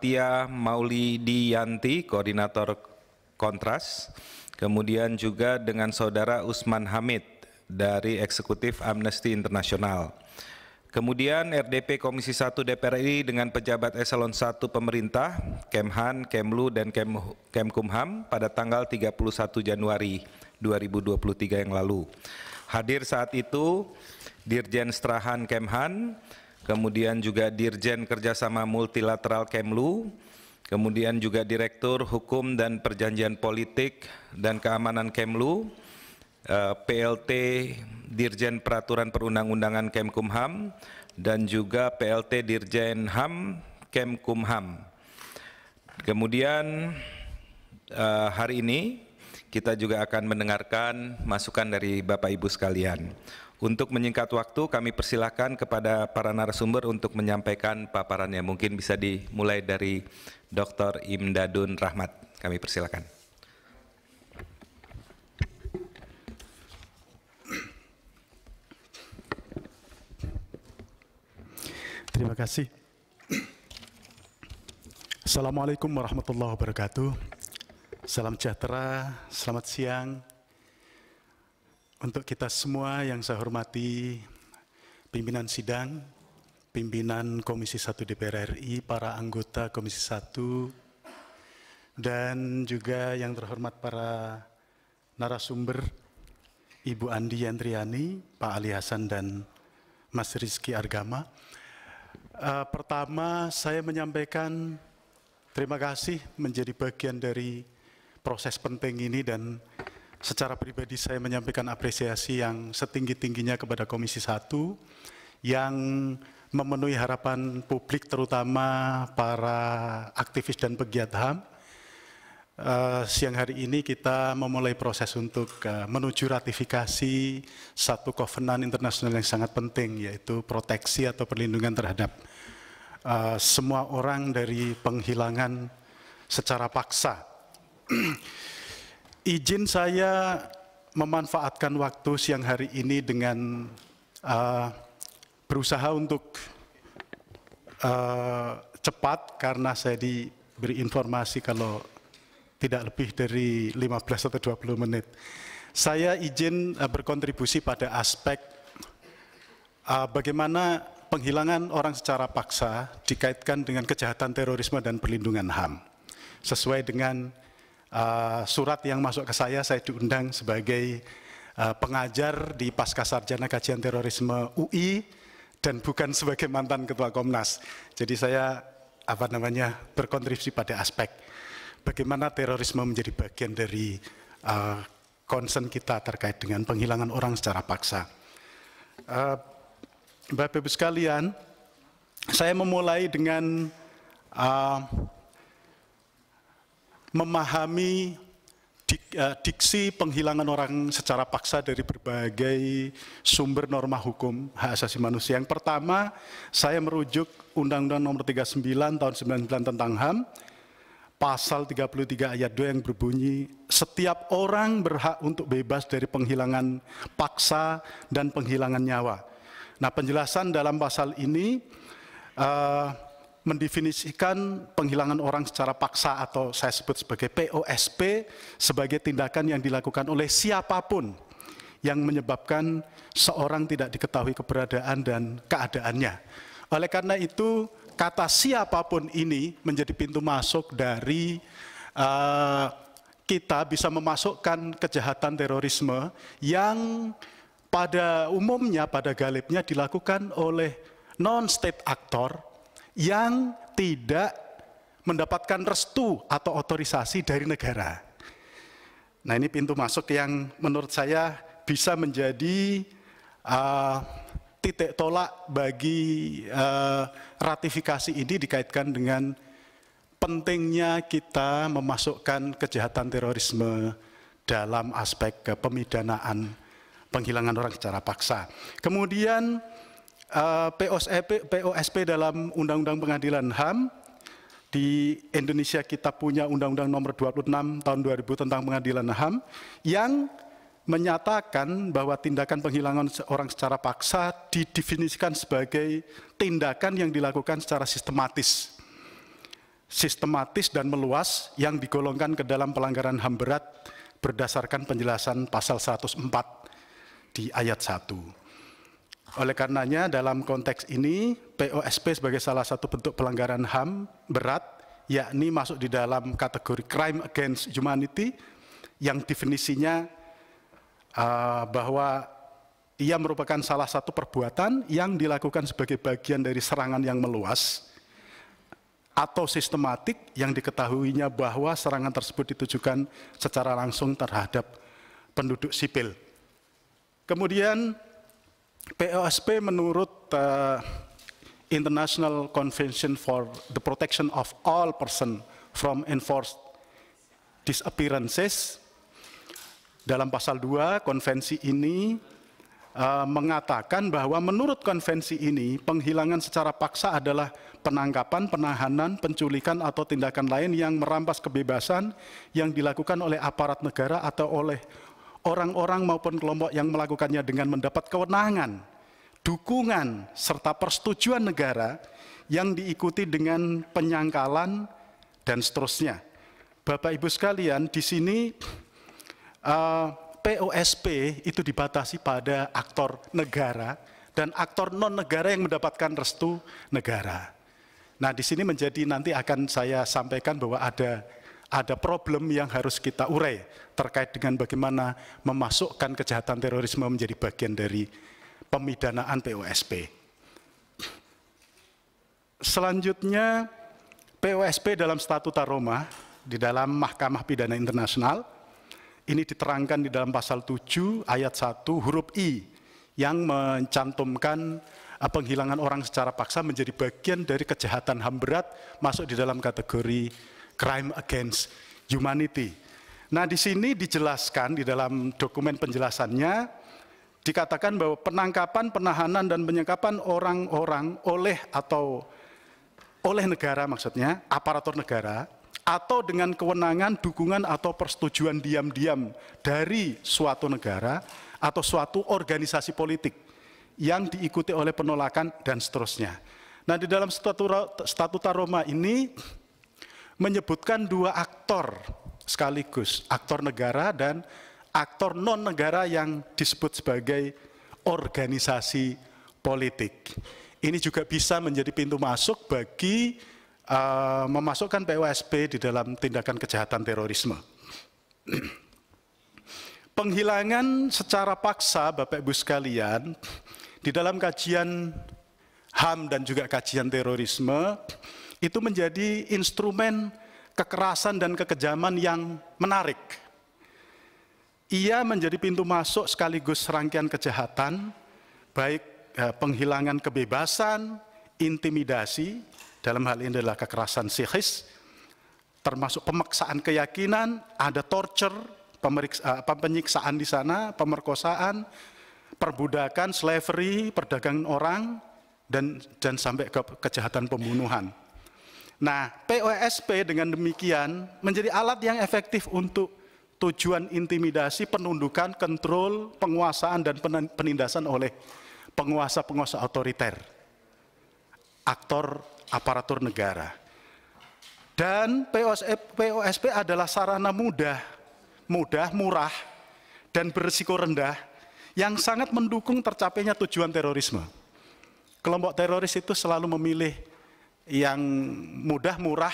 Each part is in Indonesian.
Fatia Maulidiyanti, Koordinator Kontras, kemudian juga dengan Saudara Usman Hamid dari Eksekutif Amnesty International. Kemudian RDP Komisi 1 DPR RI dengan pejabat eselon 1 pemerintah, Kemhan, Kemlu, dan Kem, Kemkumham pada tanggal 31 Januari 2023 yang lalu. Hadir saat itu Dirjen Strahan Kemhan, kemudian juga Dirjen Kerjasama Multilateral Kemlu, kemudian juga Direktur Hukum dan Perjanjian Politik dan Keamanan Kemlu, eh, PLT Dirjen Peraturan Perundang-undangan Kemkumham, dan juga PLT Dirjen HAM Kemkumham. Kemudian eh, hari ini kita juga akan mendengarkan masukan dari Bapak Ibu sekalian. Untuk menyingkat waktu, kami persilahkan kepada para narasumber untuk menyampaikan paparannya. Mungkin bisa dimulai dari Dr. Imdadun Rahmat. Kami persilahkan. Terima kasih. Assalamualaikum warahmatullahi wabarakatuh. Salam sejahtera, selamat siang, untuk kita semua yang saya hormati, pimpinan sidang, pimpinan Komisi 1 DPR RI, para anggota Komisi 1, dan juga yang terhormat para narasumber, Ibu Andi Yandriani, Pak Ali Hasan, dan Mas Rizky Argama. Uh, pertama, saya menyampaikan terima kasih menjadi bagian dari proses penting ini dan Secara pribadi saya menyampaikan apresiasi yang setinggi-tingginya kepada Komisi 1 yang memenuhi harapan publik terutama para aktivis dan pegiat HAM. Uh, eh, siang hari ini kita memulai proses untuk uh, menuju ratifikasi satu kovenan internasional yang sangat penting yaitu proteksi atau perlindungan terhadap uh, semua orang dari penghilangan secara paksa. Izin saya memanfaatkan waktu siang hari ini dengan uh, berusaha untuk uh, cepat karena saya diberi informasi kalau tidak lebih dari 15 atau 20 menit. Saya izin uh, berkontribusi pada aspek uh, bagaimana penghilangan orang secara paksa dikaitkan dengan kejahatan terorisme dan perlindungan HAM sesuai dengan Eh, surat yang masuk ke saya, saya diundang sebagai uh, pengajar di Pasca Sarjana Kajian Terorisme UI dan bukan sebagai mantan Ketua Komnas. Jadi saya apa namanya berkontribusi pada aspek bagaimana terorisme menjadi bagian dari uh, concern kita terkait dengan penghilangan orang secara paksa. Uh, Bapak-Ibu sekalian, saya memulai dengan uh, memahami eh, diksi penghilangan orang secara paksa dari berbagai sumber norma hukum hak asasi manusia. Yang pertama, saya merujuk Undang-Undang Nomor 39 tahun 99 tentang HAM pasal 33 ayat 2 yang berbunyi setiap orang berhak untuk bebas dari penghilangan paksa dan penghilangan nyawa. Nah, penjelasan dalam pasal ini uh, mendefinisikan penghilangan orang secara paksa atau saya sebut sebagai POSP sebagai tindakan yang dilakukan oleh siapapun yang menyebabkan seorang tidak diketahui keberadaan dan keadaannya. Oleh karena itu, kata siapapun ini menjadi pintu masuk dari uh, kita bisa memasukkan kejahatan terorisme yang pada umumnya, pada galibnya dilakukan oleh non-state actor yang tidak mendapatkan restu atau otorisasi dari negara. Nah ini pintu masuk yang menurut saya bisa menjadi uh, titik tolak bagi uh, ratifikasi ini dikaitkan dengan pentingnya kita memasukkan kejahatan terorisme dalam aspek kepemidanaan penghilangan orang secara paksa. Kemudian POSP eh, e dalam Undang-Undang Pengadilan HAM di Indonesia kita punya Undang-Undang Nomor 26 Tahun 2000 tentang Pengadilan HAM yang menyatakan bahwa tindakan penghilangan orang secara paksa didefinisikan sebagai tindakan yang dilakukan secara sistematis. Sistematis dan meluas yang digolongkan ke dalam pelanggaran HAM berat berdasarkan penjelasan pasal 104 di ayat 1. Oleh karenanya dalam konteks ini POSP sebagai salah satu bentuk pelanggaran HAM berat yakni masuk di dalam kategori crime against humanity yang definisinya uh, bahwa ia merupakan salah satu perbuatan yang dilakukan sebagai bagian dari serangan yang meluas atau sistematik yang diketahuinya bahwa serangan tersebut ditujukan secara langsung terhadap penduduk sipil. Kemudian POSP menurut uh, International Convention for the Protection of All Person from Enforced Disappearances dalam pasal 2 konvensi ini uh, mengatakan bahwa menurut konvensi ini penghilangan secara paksa adalah penangkapan, penahanan, penculikan atau tindakan lain yang merampas kebebasan yang dilakukan oleh aparat negara atau oleh orang-orang maupun kelompok yang melakukannya dengan mendapat kewenangan, dukungan, serta persetujuan negara yang diikuti dengan penyangkalan dan seterusnya. Bapak Ibu sekalian, di sini uh, eh, POSP itu dibatasi pada aktor negara dan aktor non negara yang mendapatkan restu negara. Nah, di sini menjadi nanti akan saya sampaikan bahwa ada ada problem yang harus kita urai terkait dengan bagaimana memasukkan kejahatan terorisme menjadi bagian dari pemidanaan POSP. Selanjutnya, POSP dalam Statuta Roma, di dalam Mahkamah Pidana Internasional, ini diterangkan di dalam pasal 7 ayat 1 huruf I yang mencantumkan eh, penghilangan orang secara paksa menjadi bagian dari kejahatan ham berat masuk di dalam kategori crime against humanity. Nah, di sini dijelaskan di dalam dokumen penjelasannya dikatakan bahwa penangkapan, penahanan dan penyekapan orang-orang oleh atau oleh negara maksudnya, aparatur negara atau dengan kewenangan, dukungan atau persetujuan diam-diam dari suatu negara atau suatu organisasi politik yang diikuti oleh penolakan dan seterusnya. Nah, di dalam statuta, Roma ini menyebutkan dua aktor sekaligus, aktor negara dan aktor non-negara yang disebut sebagai organisasi politik. Ini juga bisa menjadi pintu masuk bagi uh, memasukkan PWSP di dalam tindakan kejahatan terorisme. Penghilangan secara paksa, Bapak Ibu sekalian, di dalam kajian HAM dan juga kajian terorisme, itu menjadi instrumen kekerasan dan kekejaman yang menarik. Ia menjadi pintu masuk sekaligus rangkaian kejahatan, baik eh, penghilangan kebebasan, intimidasi, dalam hal ini adalah kekerasan psikis, termasuk pemaksaan keyakinan, ada torture, pemeriksa, eh, penyiksaan di sana, pemerkosaan, perbudakan, slavery, perdagangan orang, dan dan sampai ke kejahatan pembunuhan. Nah, POSP dengan demikian menjadi alat yang efektif untuk tujuan intimidasi, penundukan, kontrol, penguasaan, dan penindasan oleh penguasa-penguasa otoriter, aktor aparatur negara. Dan POSP, POSP adalah sarana mudah, mudah, murah, dan berisiko rendah yang sangat mendukung tercapainya tujuan terorisme. Kelompok teroris itu selalu memilih yang mudah, murah,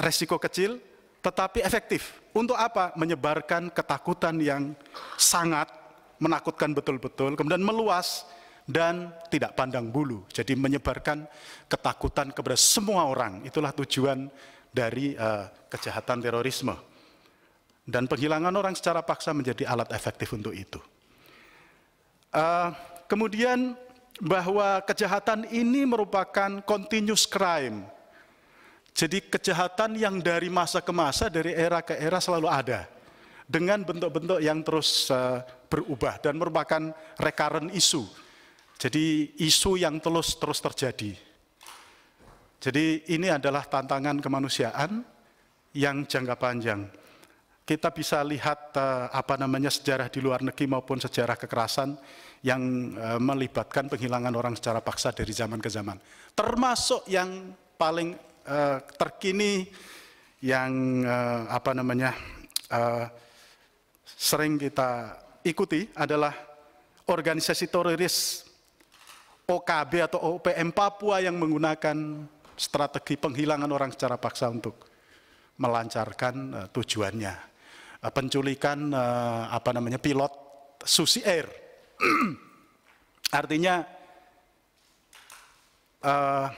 resiko kecil, tetapi efektif. Untuk apa? Menyebarkan ketakutan yang sangat menakutkan betul-betul, kemudian meluas dan tidak pandang bulu. Jadi menyebarkan ketakutan kepada semua orang. Itulah tujuan dari uh, kejahatan terorisme. Dan penghilangan orang secara paksa menjadi alat efektif untuk itu. Uh, kemudian bahwa kejahatan ini merupakan continuous crime. Jadi kejahatan yang dari masa ke masa, dari era ke era selalu ada. Dengan bentuk-bentuk yang terus eh, berubah dan merupakan recurrent isu. Jadi isu yang terus terus terjadi. Jadi ini adalah tantangan kemanusiaan yang jangka panjang kita bisa lihat eh, apa namanya sejarah di luar negeri maupun sejarah kekerasan yang eh, melibatkan penghilangan orang secara paksa dari zaman ke zaman. Termasuk yang paling eh, terkini yang apa namanya sering kita ikuti adalah organisasi teroris OKB atau OPM Papua yang menggunakan strategi penghilangan orang secara paksa untuk melancarkan tujuannya. Eh, penculikan uh, apa namanya pilot Susi Air. Artinya uh,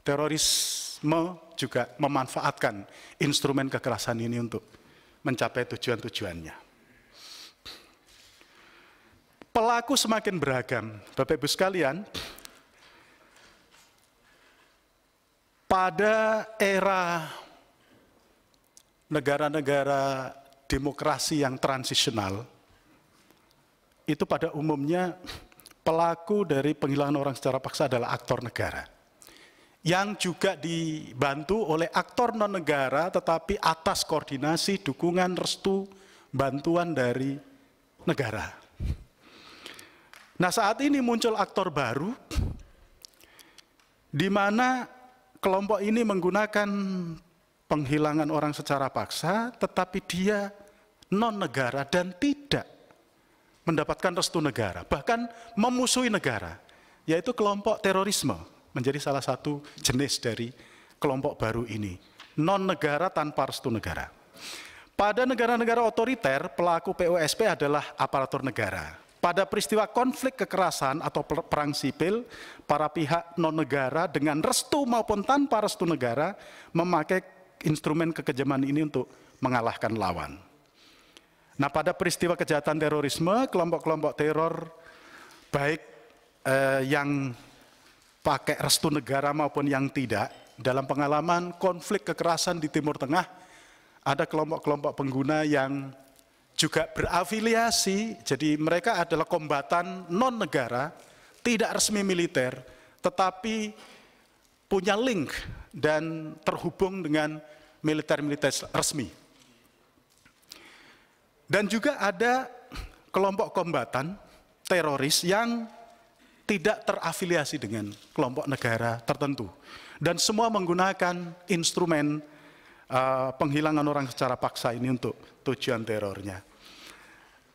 terorisme juga memanfaatkan instrumen kekerasan ini untuk mencapai tujuan-tujuannya pelaku semakin beragam. Bapak Ibu sekalian, pada era negara-negara demokrasi yang transisional itu pada umumnya pelaku dari penghilangan orang secara paksa adalah aktor negara yang juga dibantu oleh aktor non negara tetapi atas koordinasi, dukungan, restu, bantuan dari negara. Nah saat ini muncul aktor baru di mana kelompok ini menggunakan penghilangan orang secara paksa, tetapi dia non-negara dan tidak mendapatkan restu negara, bahkan memusuhi negara, yaitu kelompok terorisme menjadi salah satu jenis dari kelompok baru ini, non-negara tanpa restu negara. Pada negara-negara otoriter, pelaku POSP adalah aparatur negara. Pada peristiwa konflik kekerasan atau perang sipil, para pihak non-negara dengan restu maupun tanpa restu negara memakai instrumen kekejaman ini untuk mengalahkan lawan. Nah pada peristiwa kejahatan terorisme, kelompok-kelompok teror baik eh, yang pakai restu negara maupun yang tidak, dalam pengalaman konflik kekerasan di Timur Tengah, ada kelompok-kelompok pengguna yang juga berafiliasi, jadi mereka adalah kombatan non negara, tidak resmi militer, tetapi punya link dan terhubung dengan militer-militer resmi. Dan juga ada kelompok kombatan teroris yang tidak terafiliasi dengan kelompok negara tertentu. Dan semua menggunakan instrumen uh, penghilangan orang secara paksa ini untuk tujuan terornya.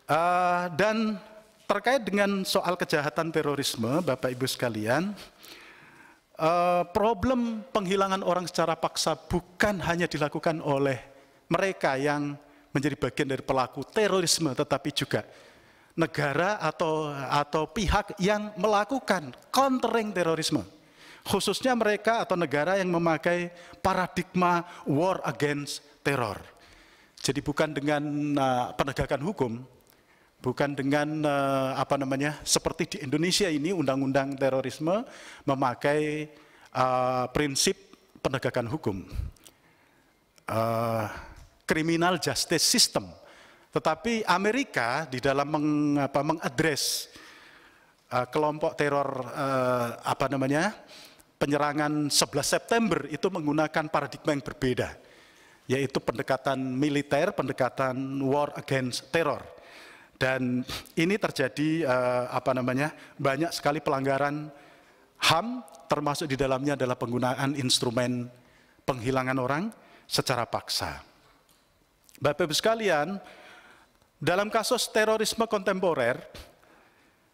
Uh, dan terkait dengan soal kejahatan terorisme, Bapak Ibu sekalian, Eh, problem penghilangan orang secara paksa bukan hanya dilakukan oleh mereka yang menjadi bagian dari pelaku terorisme, tetapi juga negara atau atau pihak yang melakukan countering terorisme. Khususnya mereka atau negara yang memakai paradigma war against terror. Jadi bukan dengan eh, penegakan hukum, bukan dengan uh, apa namanya seperti di Indonesia ini undang-undang terorisme memakai uh, prinsip penegakan hukum uh, criminal justice system tetapi Amerika di dalam meng, mengadres uh, kelompok teror uh, apa namanya penyerangan 11 September itu menggunakan paradigma yang berbeda yaitu pendekatan militer pendekatan war against terror dan ini terjadi uh, apa namanya banyak sekali pelanggaran HAM termasuk di dalamnya adalah penggunaan instrumen penghilangan orang secara paksa. Bapak Ibu sekalian, dalam kasus terorisme kontemporer,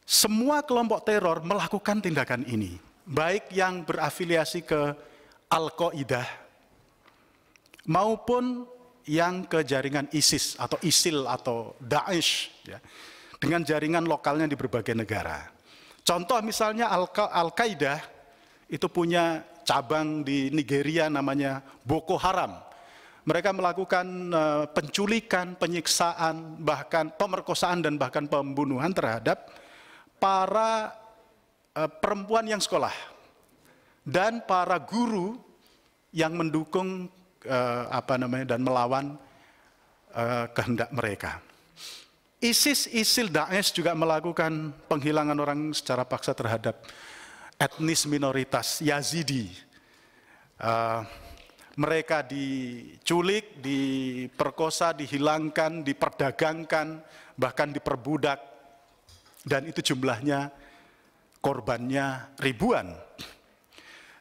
semua kelompok teror melakukan tindakan ini, baik yang berafiliasi ke Al-Qaeda maupun yang ke jaringan ISIS atau ISIL atau Daesh ya, dengan jaringan lokalnya di berbagai negara. Contoh misalnya Al-Qaeda itu punya cabang di Nigeria namanya Boko Haram. Mereka melakukan eh, penculikan, penyiksaan, bahkan pemerkosaan dan bahkan pembunuhan terhadap para eh, perempuan yang sekolah dan para guru yang mendukung eh, apa namanya dan melawan eh, kehendak mereka. ISIS, ISIL, Daesh juga melakukan penghilangan orang secara paksa terhadap etnis minoritas Yazidi. Uh, mereka diculik, diperkosa, dihilangkan, diperdagangkan, bahkan diperbudak. Dan itu jumlahnya korbannya ribuan.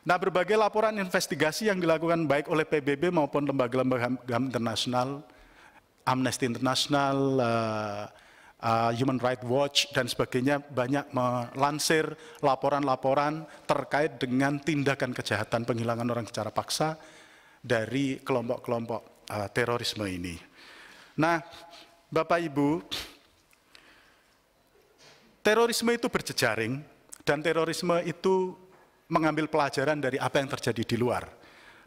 Nah, berbagai laporan investigasi yang dilakukan baik oleh PBB maupun lembaga-lembaga internasional, Amnesty International, uh, uh, Human Rights Watch, dan sebagainya, banyak melansir laporan-laporan terkait dengan tindakan kejahatan penghilangan orang secara paksa dari kelompok-kelompok uh, terorisme ini. Nah, Bapak Ibu, terorisme itu berjejaring, dan terorisme itu mengambil pelajaran dari apa yang terjadi di luar.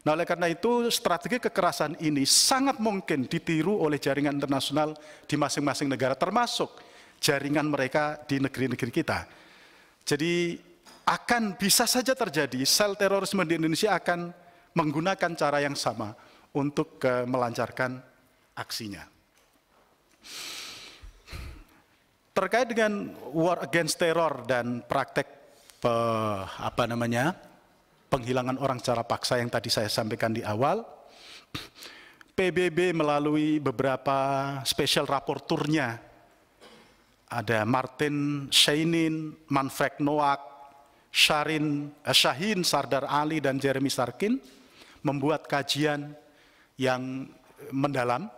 Nah, oleh karena itu strategi kekerasan ini sangat mungkin ditiru oleh jaringan internasional di masing-masing negara termasuk jaringan mereka di negeri-negeri kita. Jadi akan bisa saja terjadi sel terorisme di Indonesia akan menggunakan cara yang sama untuk eh, melancarkan aksinya. Terkait dengan war against terror dan praktek pe, apa namanya penghilangan orang secara paksa yang tadi saya sampaikan di awal. PBB melalui beberapa special raporturnya ada Martin Shainin, Manfred Noak, Sharin, eh, Shahin Sardar Ali dan Jeremy Sarkin membuat kajian yang mendalam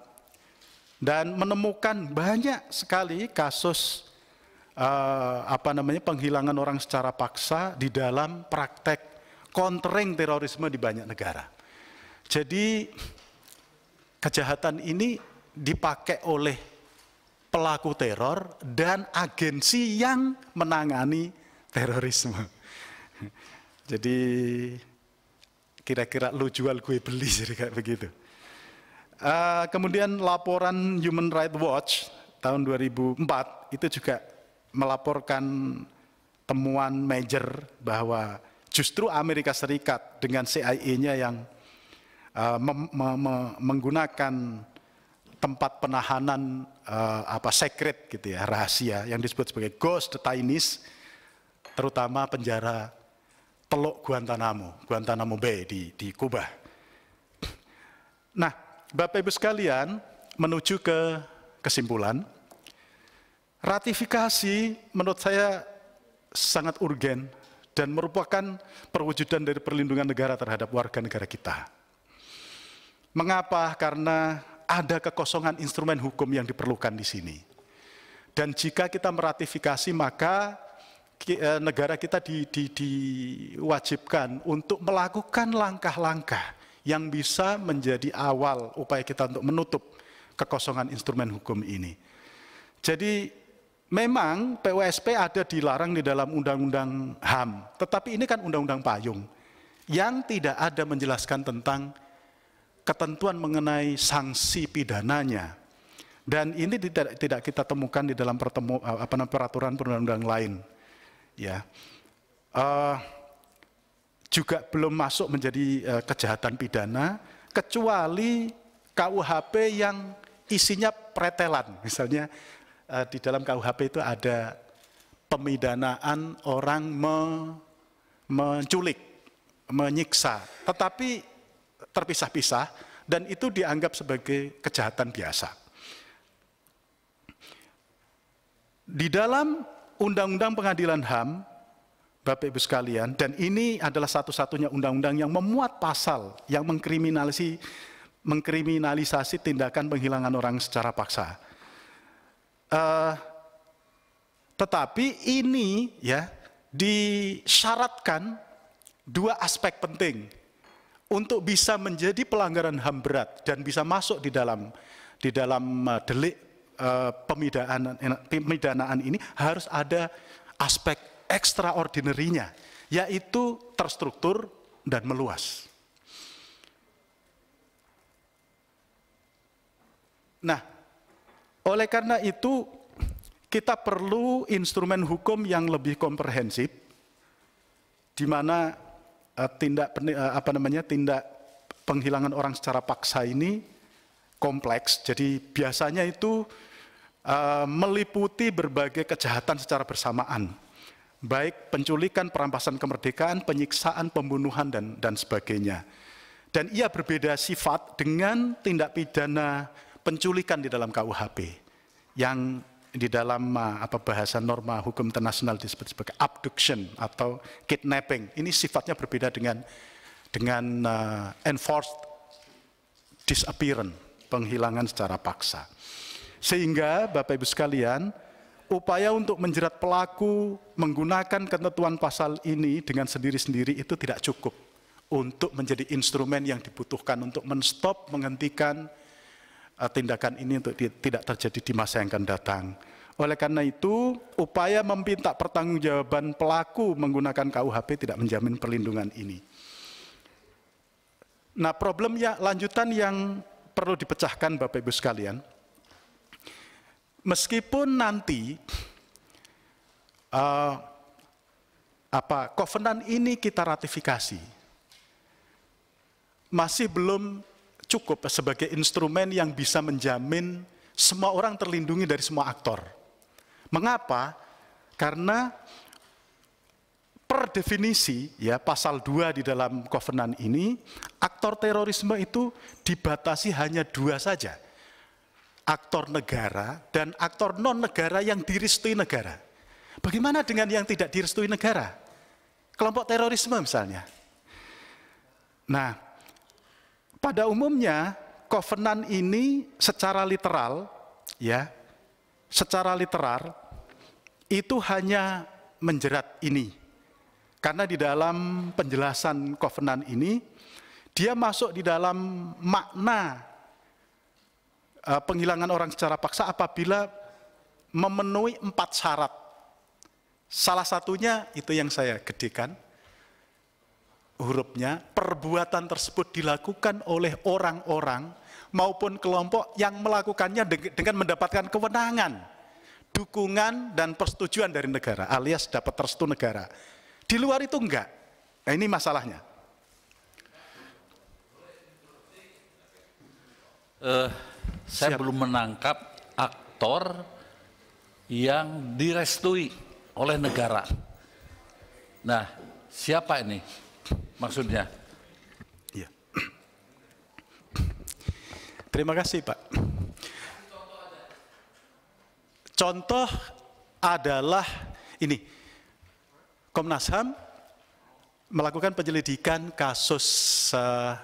dan menemukan banyak sekali kasus uh, apa namanya penghilangan orang secara paksa di dalam praktek countering terorisme di banyak negara. Jadi kejahatan ini dipakai oleh pelaku teror dan agensi yang menangani terorisme. Jadi kira-kira lu jual gue beli jadi kayak begitu. Uh, kemudian laporan Human Rights Watch tahun 2004 itu juga melaporkan temuan major bahwa justru Amerika Serikat dengan CIA-nya yang uh, mem- mem- menggunakan tempat penahanan uh, apa secret gitu ya rahasia yang disebut sebagai ghost tainis terutama penjara Teluk Guantanamo Guantanamo Bay di di Kuba. Nah, Bapak Ibu sekalian menuju ke kesimpulan Ratifikasi menurut saya sangat urgen dan merupakan perwujudan dari perlindungan negara terhadap warga negara kita. Mengapa? Karena ada kekosongan instrumen hukum yang diperlukan di sini. Dan jika kita meratifikasi maka eh, negara kita di, di, diwajibkan untuk melakukan langkah-langkah yang bisa menjadi awal upaya kita untuk menutup kekosongan instrumen hukum ini. Jadi memang PUSP ada dilarang di dalam Undang-Undang HAM, tetapi ini kan Undang-Undang Payung yang tidak ada menjelaskan tentang ketentuan mengenai sanksi pidananya. Dan ini tidak, tidak kita temukan di dalam pertemu, eh, apa, peraturan perundang-undang lain. Ya. Uh, juga belum masuk menjadi uh, kejahatan pidana, kecuali KUHP yang isinya pretelan, misalnya Eh, di dalam KUHP itu ada pemidanaan orang me, menculik, menyiksa, tetapi terpisah-pisah dan itu dianggap sebagai kejahatan biasa. Di dalam Undang-Undang Pengadilan HAM, Bapak Ibu sekalian, dan ini adalah satu-satunya undang-undang yang memuat pasal yang mengkriminalisasi mengkriminalisasi tindakan penghilangan orang secara paksa. Uh, tetapi ini ya disyaratkan dua aspek penting untuk bisa menjadi pelanggaran HAM berat dan bisa masuk di dalam di dalam eh, delik eh, pemidanaan ini harus ada aspek ekstraordinernya yaitu terstruktur dan meluas. Nah, oleh karena itu, kita perlu instrumen hukum yang lebih komprehensif, di mana uh, tindak eh, apa namanya tindak penghilangan orang secara paksa ini kompleks. Jadi biasanya itu uh, meliputi berbagai kejahatan secara bersamaan, baik penculikan, perampasan kemerdekaan, penyiksaan, pembunuhan dan dan sebagainya. Dan ia berbeda sifat dengan tindak pidana penculikan di dalam KUHP yang di dalam uh, apa bahasa norma hukum internasional disebut sebagai abduction atau kidnapping. Ini sifatnya berbeda dengan dengan uh, enforced disappearance, penghilangan secara paksa. Sehingga Bapak Ibu sekalian, upaya untuk menjerat pelaku menggunakan ketentuan pasal ini dengan sendiri-sendiri itu tidak cukup untuk menjadi instrumen yang dibutuhkan untuk menstop, menghentikan Eh, tindakan ini untuk tidak terjadi di masa yang akan datang. Oleh karena itu, upaya meminta pertanggungjawaban pelaku menggunakan KUHP tidak menjamin perlindungan ini. Nah, problem ya lanjutan yang perlu dipecahkan Bapak Ibu sekalian. Meskipun nanti uh, apa kovenan ini kita ratifikasi, masih belum cukup sebagai instrumen yang bisa menjamin semua orang terlindungi dari semua aktor. Mengapa? Karena per definisi ya pasal 2 di dalam kovenan ini aktor terorisme itu dibatasi hanya dua saja. Aktor negara dan aktor non negara yang direstui negara. Bagaimana dengan yang tidak direstui negara? Kelompok terorisme misalnya. Nah, pada umumnya kovenan ini secara literal ya, secara literal itu hanya menjerat ini. Karena di dalam penjelasan kovenan ini dia masuk di dalam makna eh, penghilangan orang secara paksa apabila memenuhi empat syarat. Salah satunya itu yang saya gedekan, hurufnya, perbuatan tersebut dilakukan oleh orang-orang maupun kelompok yang melakukannya dengan mendapatkan kewenangan, dukungan dan persetujuan dari negara, alias dapat restu negara. Di luar itu enggak. Nah ini masalahnya. Uh, saya Siap. belum menangkap aktor yang direstui oleh negara. Nah, siapa ini? maksudnya. Ya. Terima kasih Pak. Contoh adalah ini, Komnas HAM melakukan penyelidikan kasus uh, eh,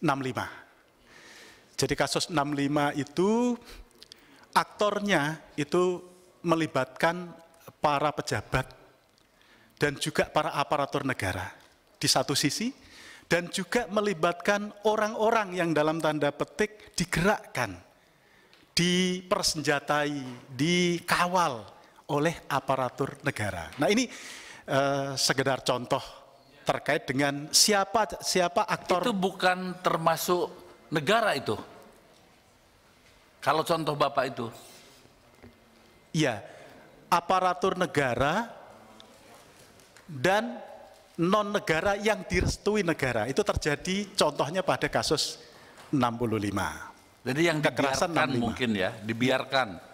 65. Jadi kasus 65 itu aktornya itu melibatkan para pejabat dan juga para aparatur negara di satu sisi, dan juga melibatkan orang-orang yang dalam tanda petik digerakkan, dipersenjatai, dikawal oleh aparatur negara. Nah ini eh, sekedar contoh terkait dengan siapa siapa aktor itu bukan termasuk negara itu. Kalau contoh bapak itu, ya aparatur negara dan non negara yang direstui negara. Itu terjadi contohnya pada kasus 65. Jadi yang kekerasan mungkin ya, dibiarkan.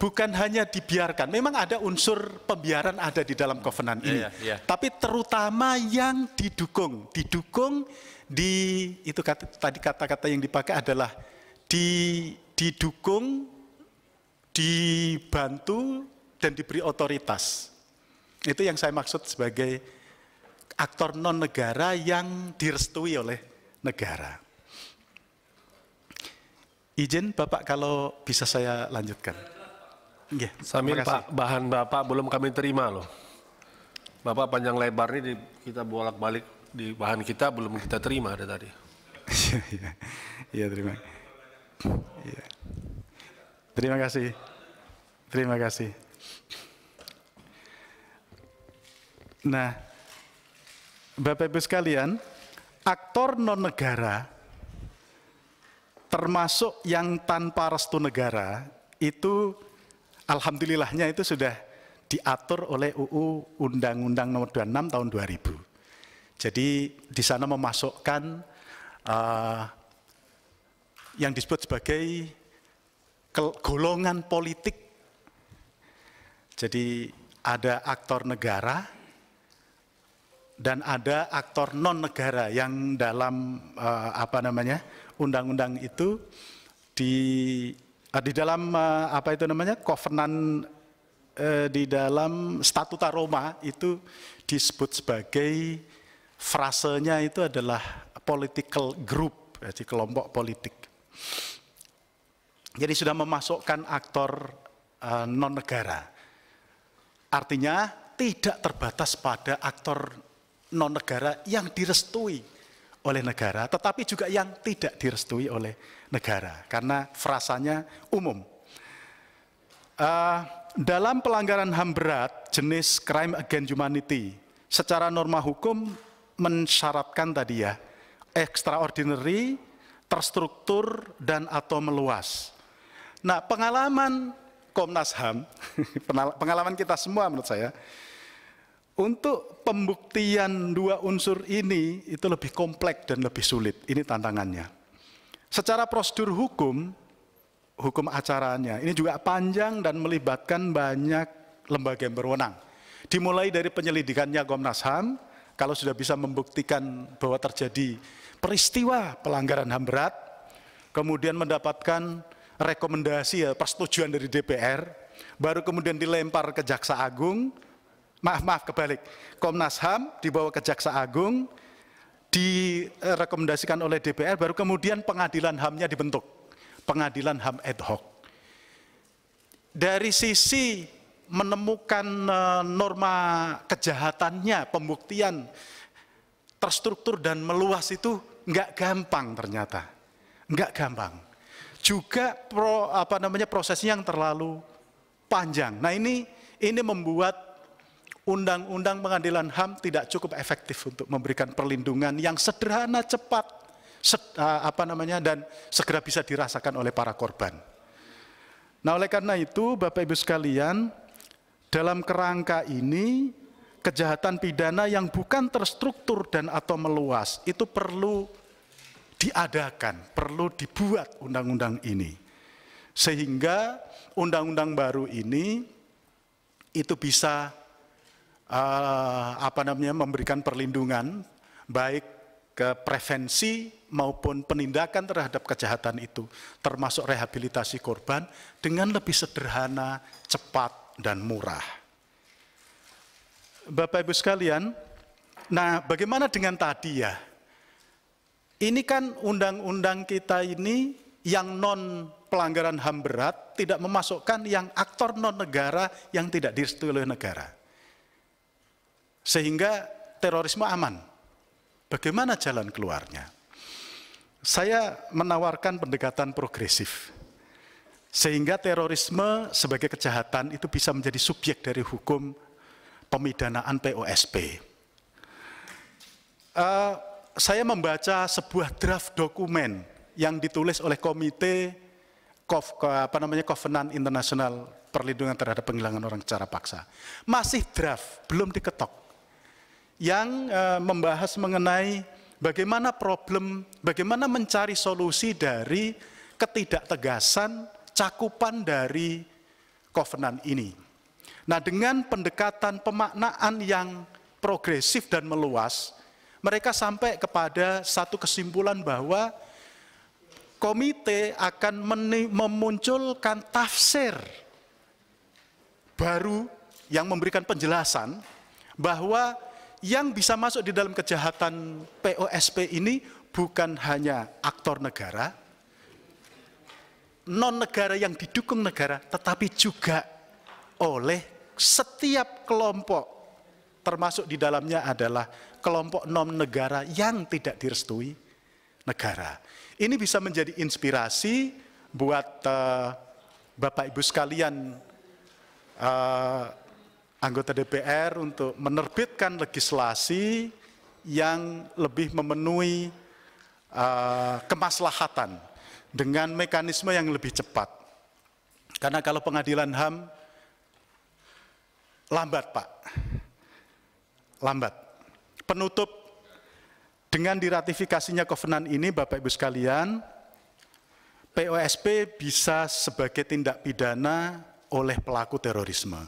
Bukan hanya dibiarkan, memang ada unsur pembiaran ada di dalam kovenan ini. Yeah, yeah. Tapi terutama yang didukung, didukung di itu kata, tadi kata-kata yang dipakai adalah di, didukung, dibantu dan diberi otoritas. Itu yang saya maksud sebagai aktor non negara yang direstui oleh negara. Izin Bapak kalau bisa saya lanjutkan. Yeah, Sambil Pak, bahan Bapak belum kami terima loh. Bapak panjang lebar ini kita bolak-balik di bahan kita belum kita terima ada tadi. Iya, iya terima. Ya. Terima kasih. Terima kasih. Nah, Bapak Ibu sekalian, aktor non negara termasuk yang tanpa restu negara itu alhamdulillahnya itu sudah diatur oleh UU Undang-Undang Nomor 26 tahun 2000. Jadi di sana memasukkan uh, yang disebut sebagai golongan politik. Jadi ada aktor negara, dan ada aktor non negara yang dalam uh, apa namanya undang-undang itu di uh, di dalam uh, apa itu namanya kovenan uh, di dalam statuta Roma itu disebut sebagai frasenya itu adalah political group jadi kelompok politik jadi sudah memasukkan aktor uh, non negara artinya tidak terbatas pada aktor non negara yang direstui oleh negara, tetapi juga yang tidak direstui oleh negara, karena frasanya umum. Uh, dalam pelanggaran HAM berat, jenis crime against humanity, secara norma hukum mensyaratkan tadi ya, extraordinary, terstruktur, dan atau meluas. Nah, pengalaman Komnas HAM, pengalaman kita semua menurut saya, untuk pembuktian dua unsur ini itu lebih kompleks dan lebih sulit. Ini tantangannya. Secara prosedur hukum, hukum acaranya ini juga panjang dan melibatkan banyak lembaga yang berwenang. Dimulai dari penyelidikannya Komnas HAM, kalau sudah bisa membuktikan bahwa terjadi peristiwa pelanggaran HAM berat, kemudian mendapatkan rekomendasi ya persetujuan dari DPR, baru kemudian dilempar ke Jaksa Agung, maaf maaf kebalik Komnas Ham dibawa ke Jaksa Agung direkomendasikan oleh DPR baru kemudian pengadilan HAM-nya dibentuk pengadilan HAM ad hoc dari sisi menemukan e, norma kejahatannya pembuktian terstruktur dan meluas itu nggak gampang ternyata nggak gampang juga pro, apa namanya prosesnya yang terlalu panjang nah ini ini membuat undang-undang pengadilan HAM tidak cukup efektif untuk memberikan perlindungan yang sederhana, cepat, sed, eh, apa namanya dan segera bisa dirasakan oleh para korban. Nah, oleh karena itu, Bapak Ibu sekalian, dalam kerangka ini kejahatan pidana yang bukan terstruktur dan atau meluas itu perlu diadakan, perlu dibuat undang-undang ini. Sehingga undang-undang baru ini itu bisa Eh, apa namanya memberikan perlindungan baik ke prevensi maupun penindakan terhadap kejahatan itu termasuk rehabilitasi korban dengan lebih sederhana, cepat dan murah. Bapak Ibu sekalian, nah bagaimana dengan tadi ya? Ini kan undang-undang kita ini yang non pelanggaran HAM berat tidak memasukkan yang aktor non negara yang tidak disetujui oleh negara sehingga terorisme aman. Bagaimana jalan keluarnya? Saya menawarkan pendekatan progresif, sehingga terorisme sebagai kejahatan itu bisa menjadi subjek dari hukum pemidanaan POSP. Uh, eh, saya membaca sebuah draft dokumen yang ditulis oleh Komite apa namanya Kovenan Internasional Perlindungan Terhadap Penghilangan Orang Secara Paksa. Masih draft, belum diketok yang eh, membahas mengenai bagaimana problem, bagaimana mencari solusi dari ketidaktegasan cakupan dari kovenan ini. Nah, dengan pendekatan pemaknaan yang progresif dan meluas, mereka sampai kepada satu kesimpulan bahwa komite akan memunculkan tafsir baru yang memberikan penjelasan bahwa yang bisa masuk di dalam kejahatan POSP ini bukan hanya aktor negara, non negara yang didukung negara, tetapi juga oleh setiap kelompok, termasuk di dalamnya adalah kelompok non negara yang tidak direstui negara. Ini bisa menjadi inspirasi buat uh, Bapak Ibu sekalian uh, anggota DPR untuk menerbitkan legislasi yang lebih memenuhi uh, kemaslahatan dengan mekanisme yang lebih cepat. Karena kalau pengadilan HAM lambat, Pak. Lambat. Penutup dengan diratifikasinya kovenan ini Bapak Ibu sekalian, POSP bisa sebagai tindak pidana oleh pelaku terorisme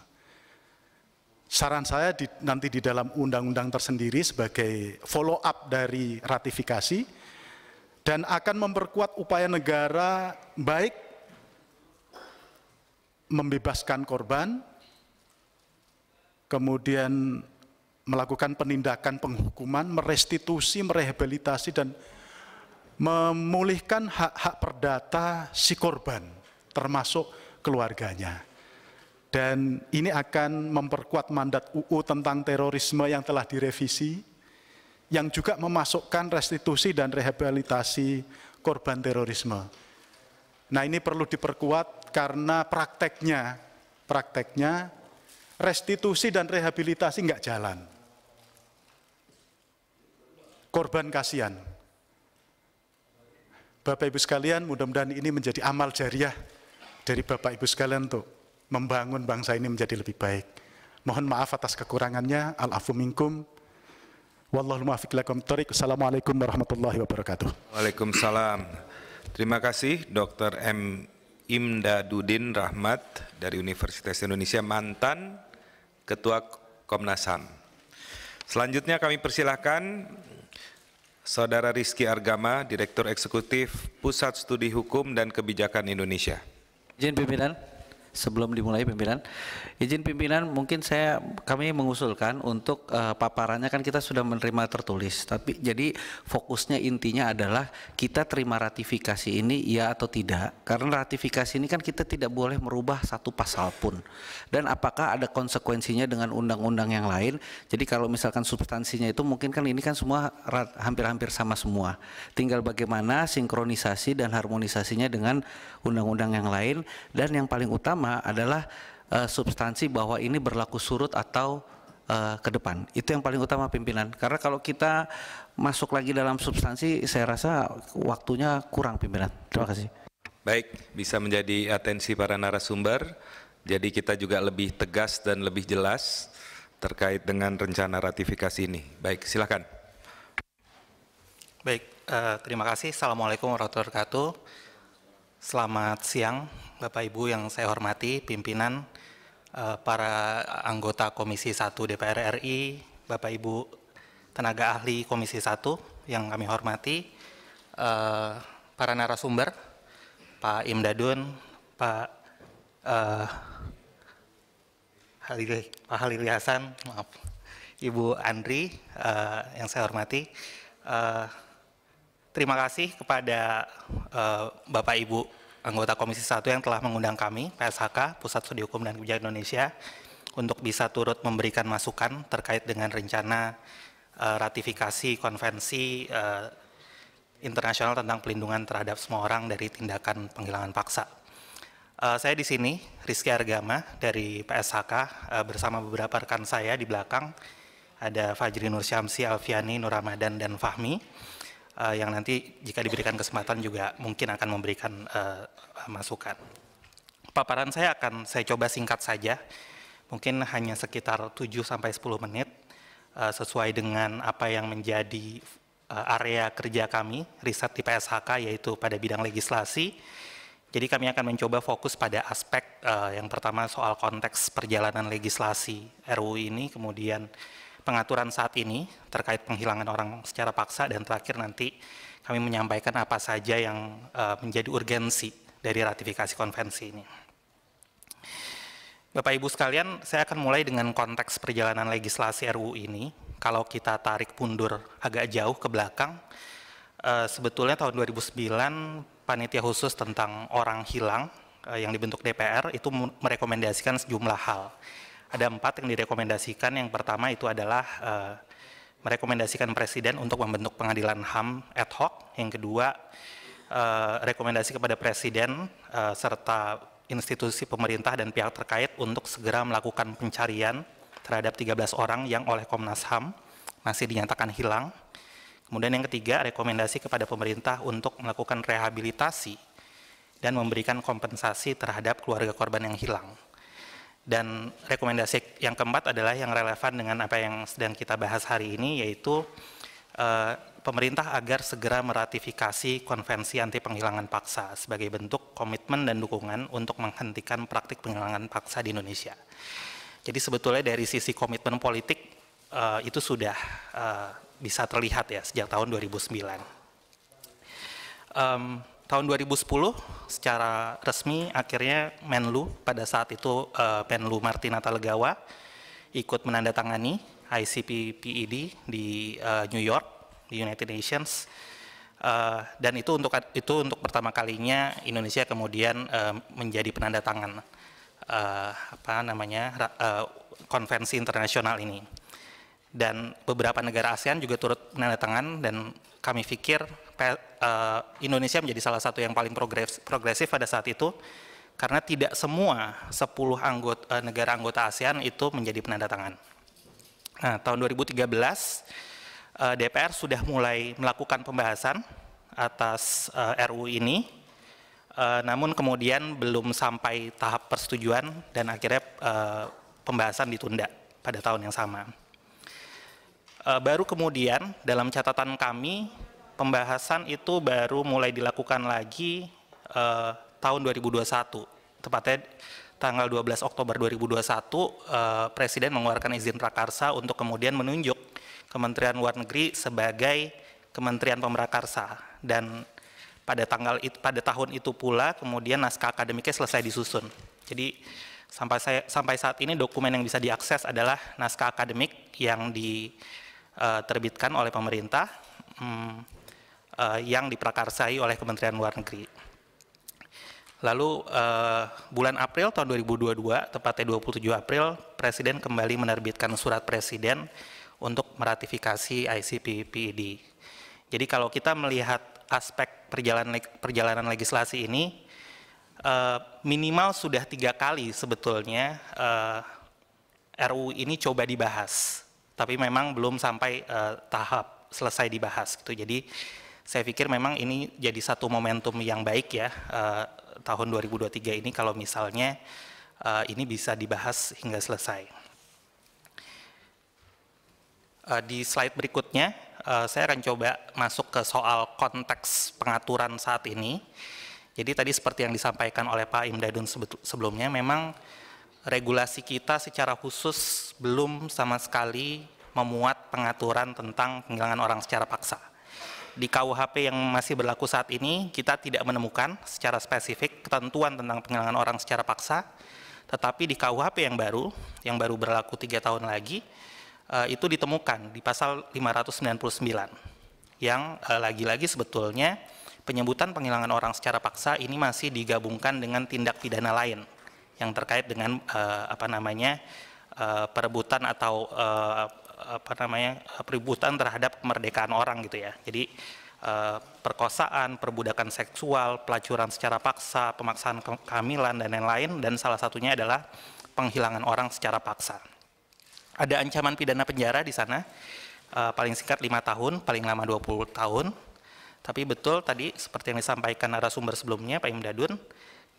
saran saya di, nanti di dalam undang-undang tersendiri sebagai follow up dari ratifikasi dan akan memperkuat upaya negara baik membebaskan korban, kemudian melakukan penindakan penghukuman, merestitusi, merehabilitasi, dan memulihkan hak-hak perdata si korban, termasuk keluarganya dan ini akan memperkuat mandat UU tentang terorisme yang telah direvisi, yang juga memasukkan restitusi dan rehabilitasi korban terorisme. Nah ini perlu diperkuat karena prakteknya, prakteknya restitusi dan rehabilitasi nggak jalan. Korban kasihan. Bapak Ibu sekalian, mudah-mudahan ini menjadi amal jariah dari Bapak Ibu sekalian untuk membangun bangsa ini menjadi lebih baik. Mohon maaf atas kekurangannya. Al-afu minkum. Wallahul muafiq lakum tariq. Assalamualaikum warahmatullahi wabarakatuh. Waalaikumsalam. Terima kasih Dr. M. Imdadudin Rahmat dari Universitas Indonesia mantan Ketua Komnas HAM. Selanjutnya kami persilahkan Saudara Rizky Argama, Direktur Eksekutif Pusat Studi Hukum dan Kebijakan Indonesia. Izin pimpinan sebelum dimulai pimpinan. Izin pimpinan mungkin saya kami mengusulkan untuk uh, paparannya kan kita sudah menerima tertulis tapi jadi fokusnya intinya adalah kita terima ratifikasi ini ya atau tidak karena ratifikasi ini kan kita tidak boleh merubah satu pasal pun dan apakah ada konsekuensinya dengan undang-undang yang lain jadi kalau misalkan substansinya itu mungkin kan ini kan semua hampir-hampir sama semua tinggal bagaimana sinkronisasi dan harmonisasinya dengan undang-undang yang lain dan yang paling utama pertama adalah uh, substansi bahwa ini berlaku surut atau uh, ke depan. Itu yang paling utama pimpinan. Karena kalau kita masuk lagi dalam substansi, saya rasa waktunya kurang pimpinan. Terima kasih. Baik, bisa menjadi atensi para narasumber. Jadi kita juga lebih tegas dan lebih jelas terkait dengan rencana ratifikasi ini. Baik, silakan. Baik, eh, terima kasih. Assalamualaikum warahmatullahi wabarakatuh. Selamat siang Bapak Ibu yang saya hormati, pimpinan eh, para anggota Komisi 1 DPR RI, Bapak Ibu tenaga ahli Komisi 1 yang kami hormati, eh, para narasumber, Pak Imdadun, Pak uh, Halili, Pak Halili Hasan, maaf, Ibu Andri yang saya hormati. terima kasih kepada uh, Bapak Ibu anggota Komisi 1 yang telah mengundang kami, PSHK, Pusat Studi Hukum dan Kebijakan Indonesia, untuk bisa turut memberikan masukan terkait dengan rencana uh, ratifikasi konvensi uh, internasional tentang pelindungan terhadap semua orang dari tindakan penghilangan paksa. Uh, saya di sini, Rizky Argama dari PSHK, uh, bersama beberapa rekan saya di belakang, ada Fajri Nur Syamsi, Alfiani, Nur Ramadan, dan Fahmi uh, yang nanti jika diberikan kesempatan juga mungkin akan memberikan uh, masukan. Paparan saya akan saya coba singkat saja, mungkin hanya sekitar 7-10 menit, uh, sesuai dengan apa yang menjadi uh, area kerja kami, riset di PSHK yaitu pada bidang legislasi, jadi kami akan mencoba fokus pada aspek uh, yang pertama soal konteks perjalanan legislasi RUU ini, kemudian pengaturan saat ini terkait penghilangan orang secara paksa dan terakhir nanti kami menyampaikan apa saja yang uh, menjadi urgensi dari ratifikasi konvensi ini. Bapak Ibu sekalian, saya akan mulai dengan konteks perjalanan legislasi RUU ini. Kalau kita tarik mundur agak jauh ke belakang, uh, sebetulnya tahun 2009 panitia khusus tentang orang hilang eh, yang dibentuk DPR itu merekomendasikan sejumlah hal ada empat yang direkomendasikan. Yang pertama itu adalah uh, merekomendasikan Presiden untuk membentuk pengadilan HAM ad hoc. Yang kedua, uh, rekomendasi kepada Presiden uh, serta institusi pemerintah dan pihak terkait untuk segera melakukan pencarian terhadap 13 orang yang oleh Komnas HAM masih dinyatakan hilang. Kemudian yang ketiga, rekomendasi kepada pemerintah untuk melakukan rehabilitasi dan memberikan kompensasi terhadap keluarga korban yang hilang. Dan rekomendasi yang keempat adalah yang relevan dengan apa yang sedang kita bahas hari ini, yaitu uh, pemerintah agar segera meratifikasi konvensi anti penghilangan paksa sebagai bentuk komitmen dan dukungan untuk menghentikan praktik penghilangan paksa di Indonesia. Jadi sebetulnya dari sisi komitmen politik uh, itu sudah uh, bisa terlihat ya sejak tahun 2009. Um, tahun 2010 secara resmi akhirnya Menlu pada saat itu uh, Menlu Martina Talegawa ikut menandatangani ICPPED di uh, New York di United Nations uh, dan itu untuk itu untuk pertama kalinya Indonesia kemudian uh, menjadi penandatangan uh, apa namanya uh, konvensi internasional ini dan beberapa negara ASEAN juga turut menandatangan dan kami pikir Eh, Indonesia menjadi salah satu yang paling progresif pada saat itu karena tidak semua 10 anggota, eh, negara anggota ASEAN itu menjadi penandatangan. Nah, tahun 2013 eh, DPR sudah mulai melakukan pembahasan atas RU ini, namun kemudian belum sampai tahap persetujuan dan akhirnya pembahasan ditunda pada tahun yang sama. Baru kemudian dalam catatan kami pembahasan itu baru mulai dilakukan lagi eh, tahun 2021. Tepatnya tanggal 12 Oktober 2021 eh, Presiden mengeluarkan izin prakarsa untuk kemudian menunjuk Kementerian Luar Negeri sebagai Kementerian Pemerakarsa dan pada tanggal pada tahun itu pula kemudian naskah akademiknya selesai disusun. Jadi sampai saya, sampai saat ini dokumen yang bisa diakses adalah naskah akademik yang diterbitkan eh, oleh pemerintah. Hmm, Eh, yang diprakarsai oleh Kementerian Luar Negeri. Lalu uh, bulan April tahun 2022, tepatnya 27 April, Presiden kembali menerbitkan surat Presiden untuk meratifikasi ICPPID. Jadi kalau kita melihat aspek perjalanan perjalanan legislasi ini, uh, minimal sudah tiga kali sebetulnya uh, RU ini coba dibahas, tapi memang belum sampai uh, tahap selesai dibahas gitu. Jadi saya pikir memang ini jadi satu momentum yang baik ya uh, tahun 2023 ini kalau misalnya uh, ini bisa dibahas hingga selesai. Uh, di slide berikutnya uh, saya akan coba masuk ke soal konteks pengaturan saat ini. Jadi tadi seperti yang disampaikan oleh Pak Imdadun sebelumnya, memang regulasi kita secara khusus belum sama sekali memuat pengaturan tentang penghilangan orang secara paksa di KUHP yang masih berlaku saat ini kita tidak menemukan secara spesifik ketentuan tentang penghilangan orang secara paksa, tetapi di KUHP yang baru, yang baru berlaku tiga tahun lagi, eh, itu ditemukan di pasal 599 yang eh, lagi-lagi sebetulnya penyebutan penghilangan orang secara paksa ini masih digabungkan dengan tindak pidana lain yang terkait dengan eh, apa namanya perebutan atau apa namanya peributan terhadap kemerdekaan orang gitu ya. Jadi eh, perkosaan, perbudakan seksual, pelacuran secara paksa, pemaksaan kehamilan dan lain-lain dan salah satunya adalah penghilangan orang secara paksa. Ada ancaman pidana penjara di sana eh, paling singkat lima tahun, paling lama 20 tahun. Tapi betul tadi seperti yang disampaikan narasumber sebelumnya Pak Imdadun,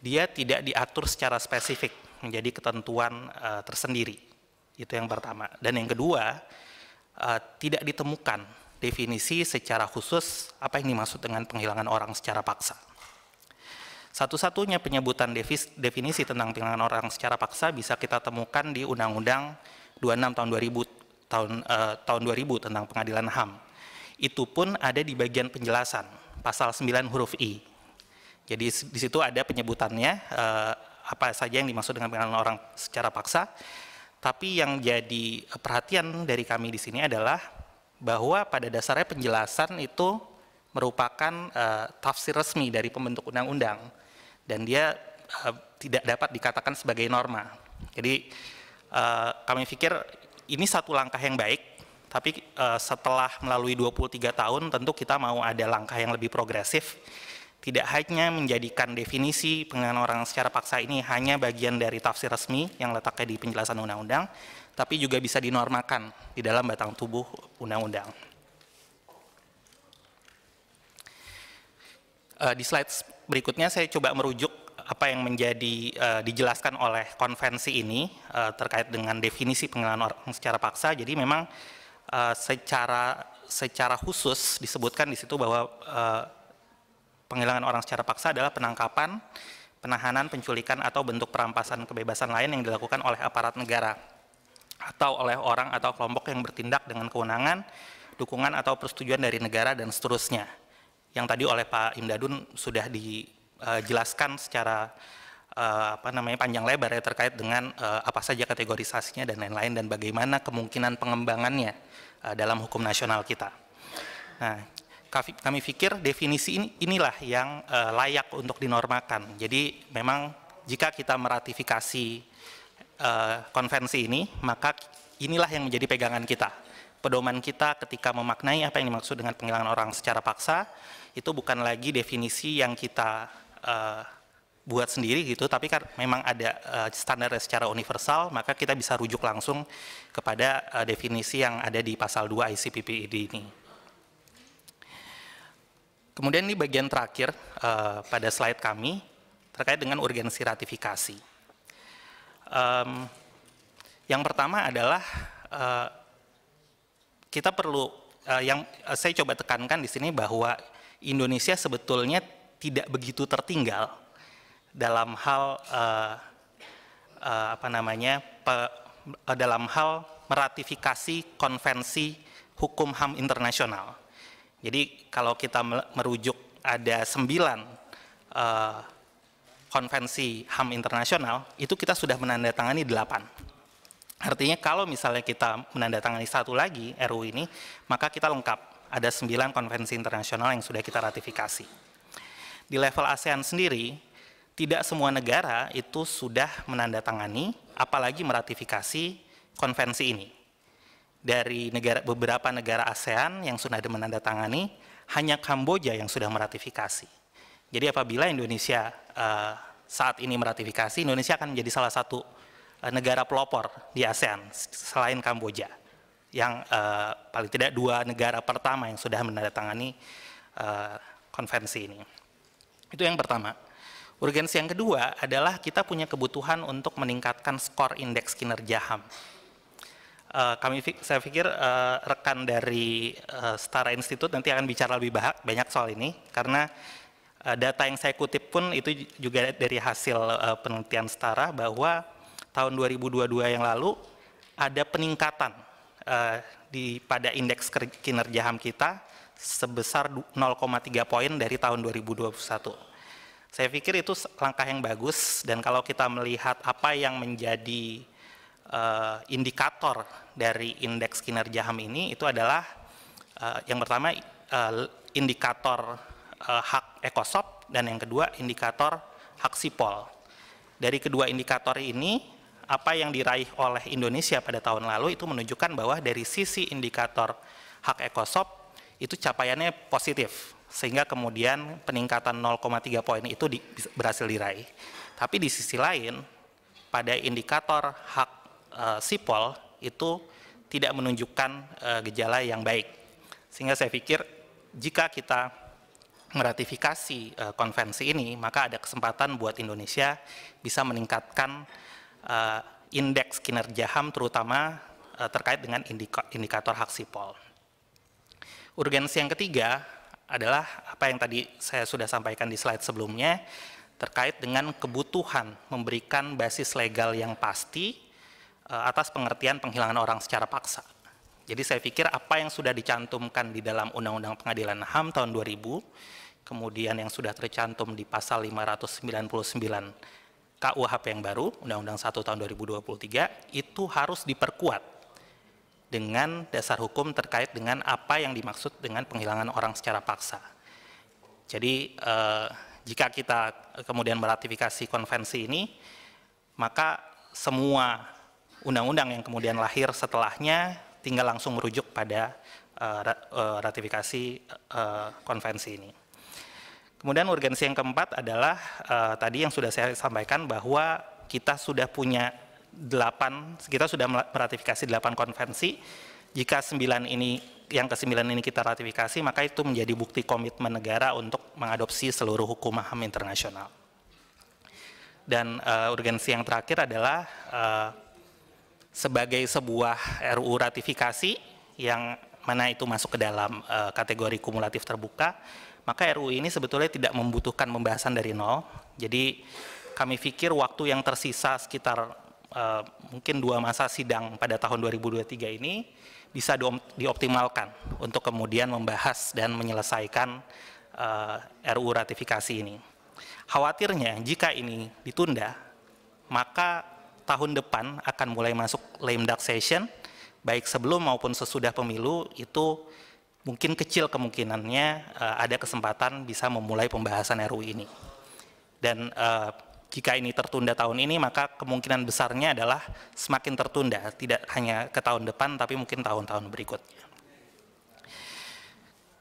dia tidak diatur secara spesifik menjadi ketentuan eh, tersendiri. Itu yang pertama. Dan yang kedua, uh, tidak ditemukan definisi secara khusus apa yang dimaksud dengan penghilangan orang secara paksa. Satu-satunya penyebutan definisi tentang penghilangan orang secara paksa bisa kita temukan di Undang-Undang 26 tahun 2000 tahun uh, tahun 2000 tentang Pengadilan HAM. Itu pun ada di bagian penjelasan pasal 9 huruf I. Jadi di situ ada penyebutannya uh, apa saja yang dimaksud dengan penghilangan orang secara paksa tapi yang jadi eh, perhatian dari kami di sini adalah bahwa pada dasarnya penjelasan itu merupakan uh, tafsir resmi dari pembentuk undang-undang dan dia uh, tidak dapat dikatakan sebagai norma. Jadi uh, kami pikir ini satu langkah yang baik tapi uh, setelah melalui 23 tahun tentu kita mau ada langkah yang lebih progresif tidak hanya menjadikan definisi pengenalan orang secara paksa ini hanya bagian dari tafsir resmi yang letaknya di penjelasan undang-undang, tapi juga bisa dinormalkan di dalam batang tubuh undang-undang. Eh, di slide berikutnya saya coba merujuk apa yang menjadi uh, dijelaskan oleh konvensi ini uh, terkait dengan definisi pengenalan orang secara paksa. Jadi memang uh, secara secara khusus disebutkan di situ bahwa uh, Penghilangan orang secara paksa adalah penangkapan, penahanan, penculikan, atau bentuk perampasan kebebasan lain yang dilakukan oleh aparat negara atau oleh orang atau kelompok yang bertindak dengan kewenangan, dukungan atau persetujuan dari negara dan seterusnya. Yang tadi oleh Pak Imdadun sudah dijelaskan secara eh, apa namanya panjang lebar ya terkait dengan eh, apa saja kategorisasinya dan lain-lain dan bagaimana kemungkinan pengembangannya eh, dalam hukum nasional kita. Nah, kami pikir definisi ini inilah yang uh, layak untuk dinormakan. Jadi memang jika kita meratifikasi uh, konvensi ini, maka inilah yang menjadi pegangan kita. Pedoman kita ketika memaknai apa yang dimaksud dengan penghilangan orang secara paksa itu bukan lagi definisi yang kita uh, buat sendiri gitu, tapi kan memang ada standar secara universal, maka kita bisa rujuk langsung kepada definisi yang ada di pasal 2 ICPPID ini. Kemudian ini bagian terakhir uh, pada slide kami terkait dengan urgensi ratifikasi. Um, yang pertama adalah uh, kita perlu uh, yang uh, saya coba tekankan di sini bahwa Indonesia sebetulnya tidak begitu tertinggal dalam hal uh, uh, apa namanya pe, uh, dalam hal meratifikasi konvensi hukum ham internasional jadi kalau kita merujuk ada sembilan uh, konvensi HAM internasional, itu kita sudah menandatangani delapan. Artinya kalau misalnya kita menandatangani satu lagi RU ini, maka kita lengkap. Ada sembilan konvensi internasional yang sudah kita ratifikasi. Di level ASEAN sendiri, tidak semua negara itu sudah menandatangani, apalagi meratifikasi konvensi ini dari negara, beberapa negara ASEAN yang sudah ada menandatangani, hanya Kamboja yang sudah meratifikasi. Jadi apabila Indonesia uh, saat ini meratifikasi, Indonesia akan menjadi salah satu uh, negara pelopor di ASEAN selain Kamboja, yang uh, paling tidak dua negara pertama yang sudah menandatangani uh, konvensi ini. Itu yang pertama. Urgensi yang kedua adalah kita punya kebutuhan untuk meningkatkan skor indeks kinerja HAM Eh, kami saya pikir uh, rekan dari uh, Setara Institut nanti akan bicara lebih banyak soal ini karena uh, data yang saya kutip pun itu juga dari hasil uh, penelitian Setara bahwa tahun 2022 yang lalu ada peningkatan uh, di pada indeks kinerja HAM kita sebesar 0,3 poin dari tahun 2021. Saya pikir itu langkah yang bagus dan kalau kita melihat apa yang menjadi uh, indikator dari indeks kinerja HAM ini itu adalah uh, yang pertama uh, indikator uh, hak ekosop dan yang kedua indikator hak sipol. Dari kedua indikator ini apa yang diraih oleh Indonesia pada tahun lalu itu menunjukkan bahwa dari sisi indikator hak ekosop itu capaiannya positif sehingga kemudian peningkatan 0,3 poin itu di, berhasil diraih. Tapi di sisi lain pada indikator hak uh, sipol itu tidak menunjukkan eh, gejala yang baik. Sehingga saya pikir jika kita meratifikasi eh, konvensi ini, maka ada kesempatan buat Indonesia bisa meningkatkan indeks kinerja HAM terutama terkait dengan indikator hak sipol. Urgensi yang ketiga adalah apa yang tadi saya sudah sampaikan di slide sebelumnya terkait dengan kebutuhan memberikan basis legal yang pasti Eh, atas pengertian penghilangan orang secara paksa. Jadi saya pikir apa yang sudah dicantumkan di dalam Undang-Undang Pengadilan HAM tahun 2000, kemudian yang sudah tercantum di pasal 599 KUHP yang baru, Undang-Undang 1 tahun 2023, itu harus diperkuat dengan dasar hukum terkait dengan apa yang dimaksud dengan penghilangan orang secara paksa. Jadi eh, jika kita kemudian meratifikasi konvensi ini, maka semua undang-undang yang kemudian lahir setelahnya tinggal langsung merujuk pada eh, eh, ratifikasi eh, konvensi ini. Kemudian urgensi yang keempat adalah tadi yang sudah saya sampaikan bahwa kita sudah punya 8, kita sudah meratifikasi 8 konvensi. Jika sembilan ini yang ke-9 ini kita ratifikasi, maka itu menjadi bukti komitmen negara untuk mengadopsi seluruh hukum HAM internasional. Dan uh, urgensi yang terakhir adalah uh, sebagai sebuah RUU ratifikasi yang mana itu masuk ke dalam e, kategori kumulatif terbuka, maka RUU ini sebetulnya tidak membutuhkan pembahasan dari nol. Jadi kami pikir waktu yang tersisa sekitar e, mungkin dua masa sidang pada tahun 2023 ini bisa dioptimalkan untuk kemudian membahas dan menyelesaikan e, eh, RUU ratifikasi ini. Khawatirnya jika ini ditunda, maka tahun depan akan mulai masuk lame duck session, baik sebelum maupun sesudah pemilu itu mungkin kecil kemungkinannya uh, ada kesempatan bisa memulai pembahasan RUU ini. Dan uh, jika ini tertunda tahun ini, maka kemungkinan besarnya adalah semakin tertunda, tidak hanya ke tahun depan, tapi mungkin tahun-tahun berikutnya.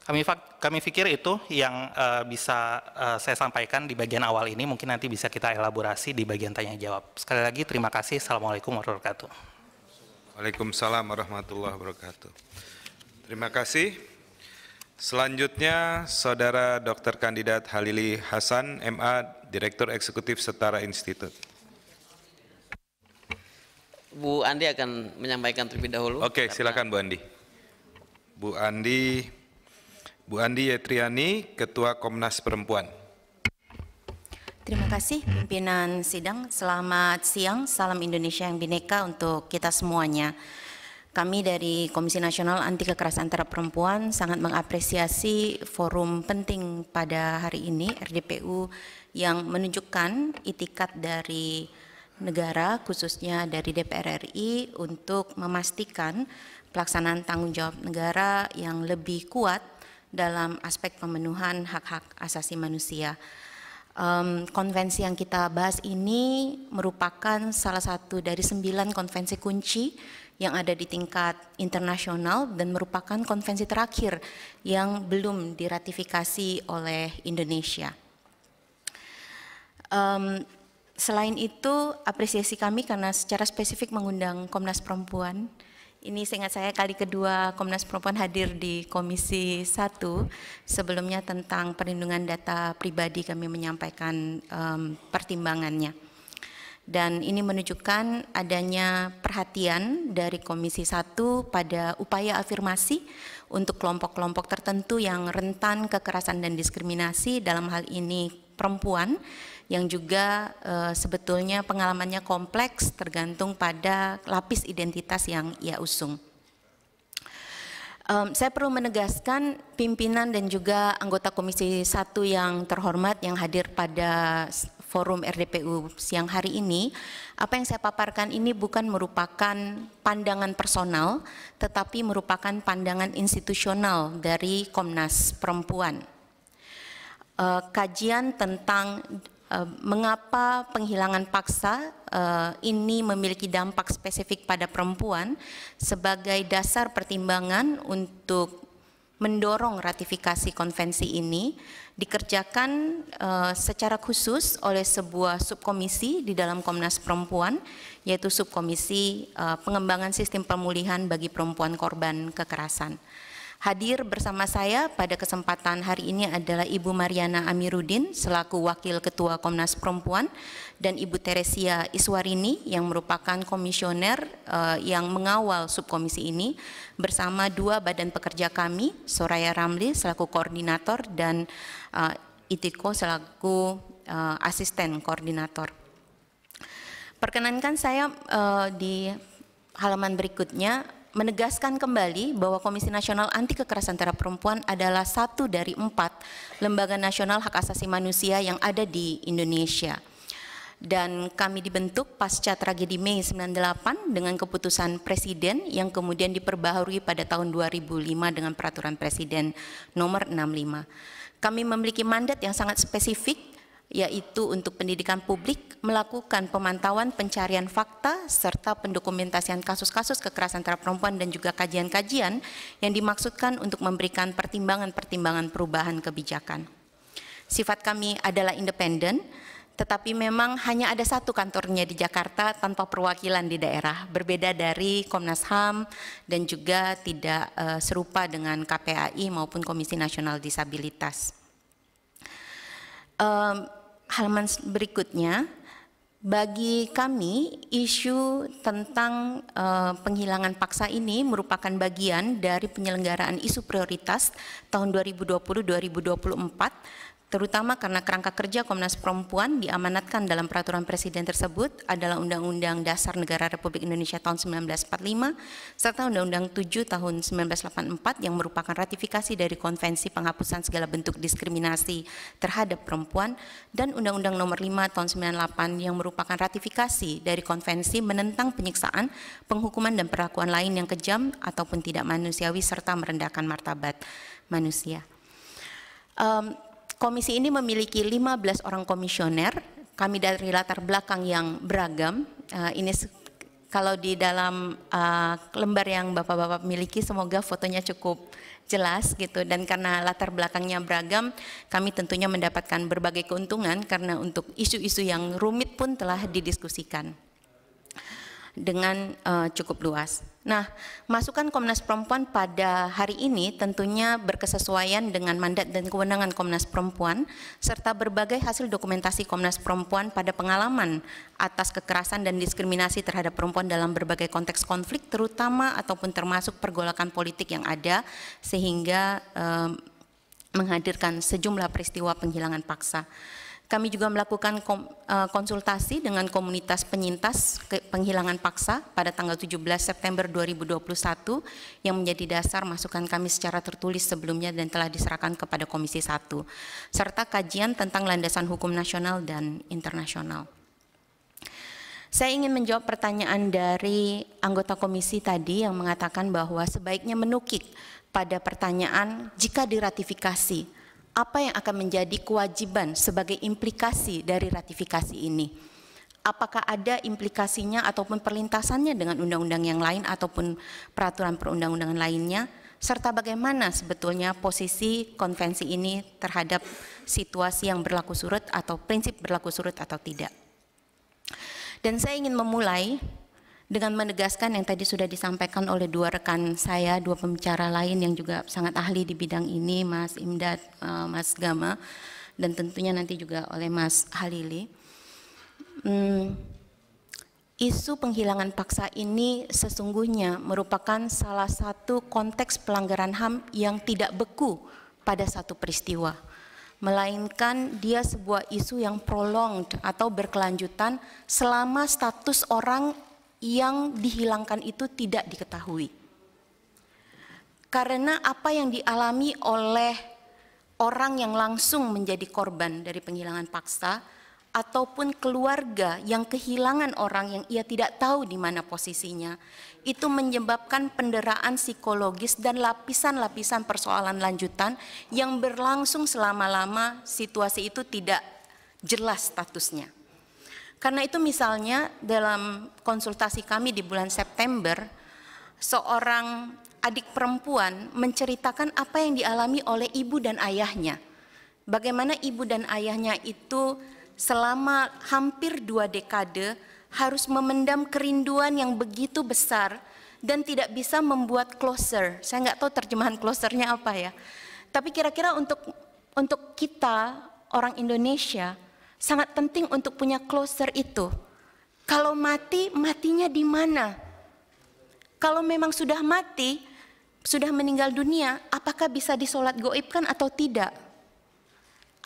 Kami, kami pikir itu yang uh, bisa uh, saya sampaikan di bagian awal ini, mungkin nanti bisa kita elaborasi di bagian tanya jawab. Sekali lagi terima kasih. Assalamualaikum warahmatullahi wabarakatuh. Waalaikumsalam warahmatullahi wabarakatuh. Terima kasih. Selanjutnya Saudara Dr. Kandidat Halili Hasan, MA, Direktur Eksekutif Setara Institut. Bu Andi akan menyampaikan terlebih dahulu. Oke, silakan Bu Andi. Bu Andi Bu Andi Yetriani, Ketua Komnas Perempuan. Terima kasih pimpinan sidang. Selamat siang, salam Indonesia yang bineka untuk kita semuanya. Kami dari Komisi Nasional Anti Kekerasan Terhadap Perempuan sangat mengapresiasi forum penting pada hari ini RDPU yang menunjukkan itikat dari negara khususnya dari DPR RI untuk memastikan pelaksanaan tanggung jawab negara yang lebih kuat dalam aspek pemenuhan hak-hak asasi manusia. Um, konvensi yang kita bahas ini merupakan salah satu dari sembilan konvensi kunci yang ada di tingkat internasional dan merupakan konvensi terakhir yang belum diratifikasi oleh Indonesia. Um, selain itu, apresiasi kami karena secara spesifik mengundang Komnas Perempuan ini seingat saya kali kedua Komnas Perempuan hadir di Komisi 1. Sebelumnya tentang perlindungan data pribadi kami menyampaikan um, pertimbangannya. Dan ini menunjukkan adanya perhatian dari Komisi 1 pada upaya afirmasi untuk kelompok-kelompok tertentu yang rentan kekerasan dan diskriminasi dalam hal ini perempuan yang juga e, sebetulnya pengalamannya kompleks tergantung pada lapis identitas yang ia usung. Um, saya perlu menegaskan pimpinan dan juga anggota Komisi 1 yang terhormat yang hadir pada forum RDPU siang hari ini, apa yang saya paparkan ini bukan merupakan pandangan personal, tetapi merupakan pandangan institusional dari Komnas Perempuan. Eh, kajian tentang Eh, mengapa penghilangan paksa eh, ini memiliki dampak spesifik pada perempuan sebagai dasar pertimbangan untuk mendorong ratifikasi konvensi ini dikerjakan eh, secara khusus oleh sebuah subkomisi di dalam Komnas Perempuan yaitu subkomisi pengembangan sistem pemulihan bagi perempuan korban kekerasan. Hadir bersama saya pada kesempatan hari ini adalah Ibu Mariana Amirudin selaku Wakil Ketua Komnas Perempuan dan Ibu Teresia Iswarini yang merupakan komisioner uh, yang mengawal subkomisi ini bersama dua badan pekerja kami, Soraya Ramli selaku koordinator dan uh, Itiko selaku uh, asisten koordinator. Perkenankan saya uh, di halaman berikutnya menegaskan kembali bahwa Komisi Nasional Anti Kekerasan Terhadap Perempuan adalah satu dari empat lembaga nasional hak asasi manusia yang ada di Indonesia. Dan kami dibentuk pasca tragedi Mei 98 dengan keputusan Presiden yang kemudian diperbaharui pada tahun 2005 dengan Peraturan Presiden nomor 65. Kami memiliki mandat yang sangat spesifik yaitu untuk pendidikan publik melakukan pemantauan pencarian fakta serta pendokumentasian kasus-kasus kekerasan terhadap perempuan dan juga kajian-kajian yang dimaksudkan untuk memberikan pertimbangan-pertimbangan perubahan kebijakan. Sifat kami adalah independen, tetapi memang hanya ada satu kantornya di Jakarta tanpa perwakilan di daerah, berbeda dari Komnas HAM dan juga tidak eh, serupa dengan KPAI maupun Komisi Nasional Disabilitas halaman berikutnya, bagi kami isu tentang uh, penghilangan paksa ini merupakan bagian dari penyelenggaraan isu prioritas tahun 2020-2024 terutama karena kerangka kerja Komnas Perempuan diamanatkan dalam peraturan presiden tersebut adalah Undang-Undang Dasar Negara Republik Indonesia tahun 1945 serta Undang-Undang 7 tahun 1984 yang merupakan ratifikasi dari Konvensi Penghapusan Segala Bentuk Diskriminasi terhadap Perempuan dan Undang-Undang Nomor 5 tahun 98 yang merupakan ratifikasi dari Konvensi menentang penyiksaan, penghukuman dan perlakuan lain yang kejam ataupun tidak manusiawi serta merendahkan martabat manusia. Um, Komisi ini memiliki 15 orang komisioner, kami dari latar belakang yang beragam. Uh, ini kalau di dalam uh, lembar yang Bapak-bapak miliki semoga fotonya cukup jelas gitu dan karena latar belakangnya beragam kami tentunya mendapatkan berbagai keuntungan karena untuk isu-isu yang rumit pun telah didiskusikan dengan uh, cukup luas. Nah, masukan Komnas Perempuan pada hari ini tentunya berkesesuaian dengan mandat dan kewenangan Komnas Perempuan serta berbagai hasil dokumentasi Komnas Perempuan pada pengalaman atas kekerasan dan diskriminasi terhadap perempuan dalam berbagai konteks konflik terutama ataupun termasuk pergolakan politik yang ada sehingga eh, menghadirkan sejumlah peristiwa penghilangan paksa. Kami juga melakukan eh, konsultasi dengan komunitas penyintas penghilangan paksa pada tanggal 17 September 2021 yang menjadi dasar masukan kami secara tertulis sebelumnya dan telah diserahkan kepada Komisi 1 serta kajian tentang landasan hukum nasional dan internasional. Saya ingin menjawab pertanyaan dari anggota komisi tadi yang mengatakan bahwa sebaiknya menukik pada pertanyaan jika diratifikasi apa yang akan menjadi kewajiban sebagai implikasi dari ratifikasi ini? Apakah ada implikasinya ataupun perlintasannya dengan undang-undang yang lain ataupun peraturan perundang-undangan lainnya? Serta bagaimana sebetulnya posisi konvensi ini terhadap situasi yang berlaku surut atau prinsip berlaku surut atau tidak? Dan saya ingin memulai dengan menegaskan yang tadi sudah disampaikan oleh dua rekan saya, dua pembicara lain yang juga sangat ahli di bidang ini, Mas Imdad, eh, Mas Gama, dan tentunya nanti juga oleh Mas Halili. Hmm, isu penghilangan paksa ini sesungguhnya merupakan salah satu konteks pelanggaran HAM yang tidak beku pada satu peristiwa, melainkan dia sebuah isu yang prolonged atau berkelanjutan selama status orang yang dihilangkan itu tidak diketahui. Karena apa yang dialami oleh orang yang langsung menjadi korban dari penghilangan paksa ataupun keluarga yang kehilangan orang yang ia tidak tahu di mana posisinya, itu menyebabkan penderaan psikologis dan lapisan-lapisan persoalan lanjutan yang berlangsung selama-lama situasi itu tidak jelas statusnya. Karena itu misalnya dalam konsultasi kami di bulan September, seorang adik perempuan menceritakan apa yang dialami oleh ibu dan ayahnya. Bagaimana ibu dan ayahnya itu selama hampir dua dekade harus memendam kerinduan yang begitu besar dan tidak bisa membuat closer. Saya nggak tahu terjemahan closernya apa ya. Tapi kira-kira untuk untuk kita orang Indonesia, sangat penting untuk punya closer itu. Kalau mati, matinya di mana? Kalau memang sudah mati, sudah meninggal dunia, apakah bisa disolat goibkan atau tidak?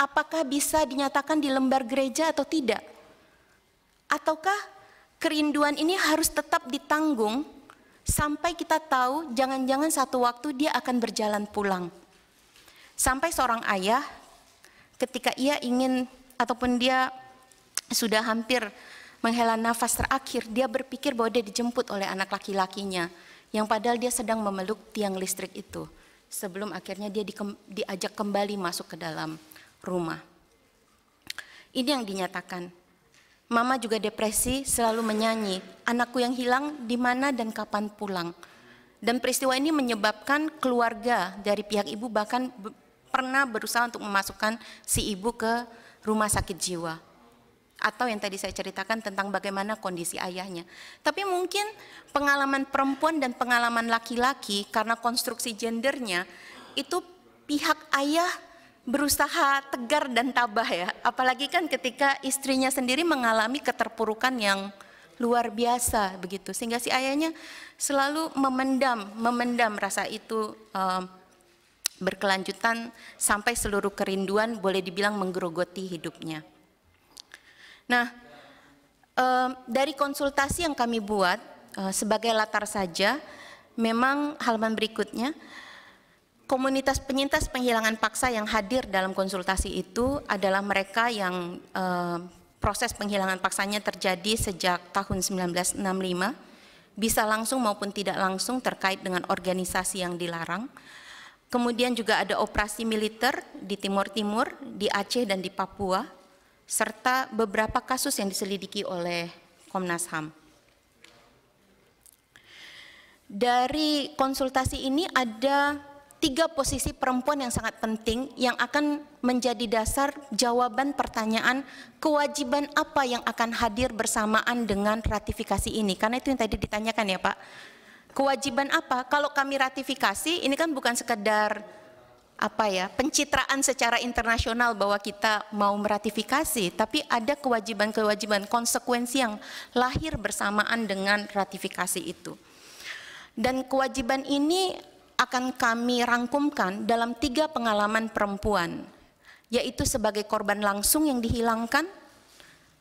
Apakah bisa dinyatakan di lembar gereja atau tidak? Ataukah kerinduan ini harus tetap ditanggung sampai kita tahu jangan-jangan satu waktu dia akan berjalan pulang. Sampai seorang ayah ketika ia ingin ataupun dia sudah hampir menghela nafas terakhir, dia berpikir bahwa dia dijemput oleh anak laki-lakinya yang padahal dia sedang memeluk tiang listrik itu sebelum akhirnya dia diajak kembali masuk ke dalam rumah. Ini yang dinyatakan. Mama juga depresi, selalu menyanyi, anakku yang hilang di mana dan kapan pulang. Dan peristiwa ini menyebabkan keluarga dari pihak ibu bahkan pernah berusaha untuk memasukkan si ibu ke rumah sakit jiwa atau yang tadi saya ceritakan tentang bagaimana kondisi ayahnya. Tapi mungkin pengalaman perempuan dan pengalaman laki-laki karena konstruksi gendernya itu pihak ayah berusaha tegar dan tabah ya. Apalagi kan ketika istrinya sendiri mengalami keterpurukan yang luar biasa begitu sehingga si ayahnya selalu memendam memendam rasa itu um, berkelanjutan sampai seluruh kerinduan boleh dibilang menggerogoti hidupnya. Nah, dari konsultasi yang kami buat eh, sebagai latar saja, memang halaman berikutnya komunitas penyintas penghilangan paksa yang hadir dalam konsultasi itu adalah mereka yang proses penghilangan paksanya terjadi sejak tahun 1965, bisa langsung maupun tidak langsung terkait dengan organisasi yang dilarang. Kemudian juga ada operasi militer di Timur Timur, di Aceh dan di Papua, serta beberapa kasus yang diselidiki oleh Komnas HAM. Dari konsultasi ini ada tiga posisi perempuan yang sangat penting yang akan menjadi dasar jawaban pertanyaan kewajiban apa yang akan hadir bersamaan dengan ratifikasi ini. Karena itu yang tadi ditanyakan ya Pak Kewajiban apa? Kalau kami ratifikasi, ini kan bukan sekedar apa ya pencitraan secara internasional bahwa kita mau meratifikasi, tapi ada kewajiban-kewajiban konsekuensi yang lahir bersamaan dengan ratifikasi itu. Dan kewajiban ini akan kami rangkumkan dalam tiga pengalaman perempuan, yaitu sebagai korban langsung yang dihilangkan,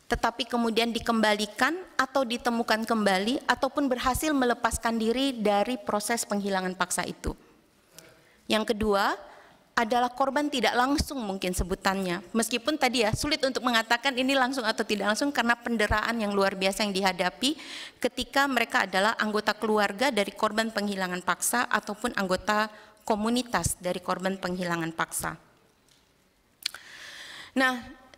tetapi kemudian dikembalikan atau ditemukan kembali ataupun berhasil melepaskan diri dari proses penghilangan paksa itu. Yang kedua adalah korban tidak langsung mungkin sebutannya. Meskipun tadi ya sulit untuk mengatakan ini langsung atau tidak langsung karena penderaan yang luar biasa yang dihadapi ketika mereka adalah anggota keluarga dari korban penghilangan paksa ataupun anggota komunitas dari korban penghilangan paksa. Nah,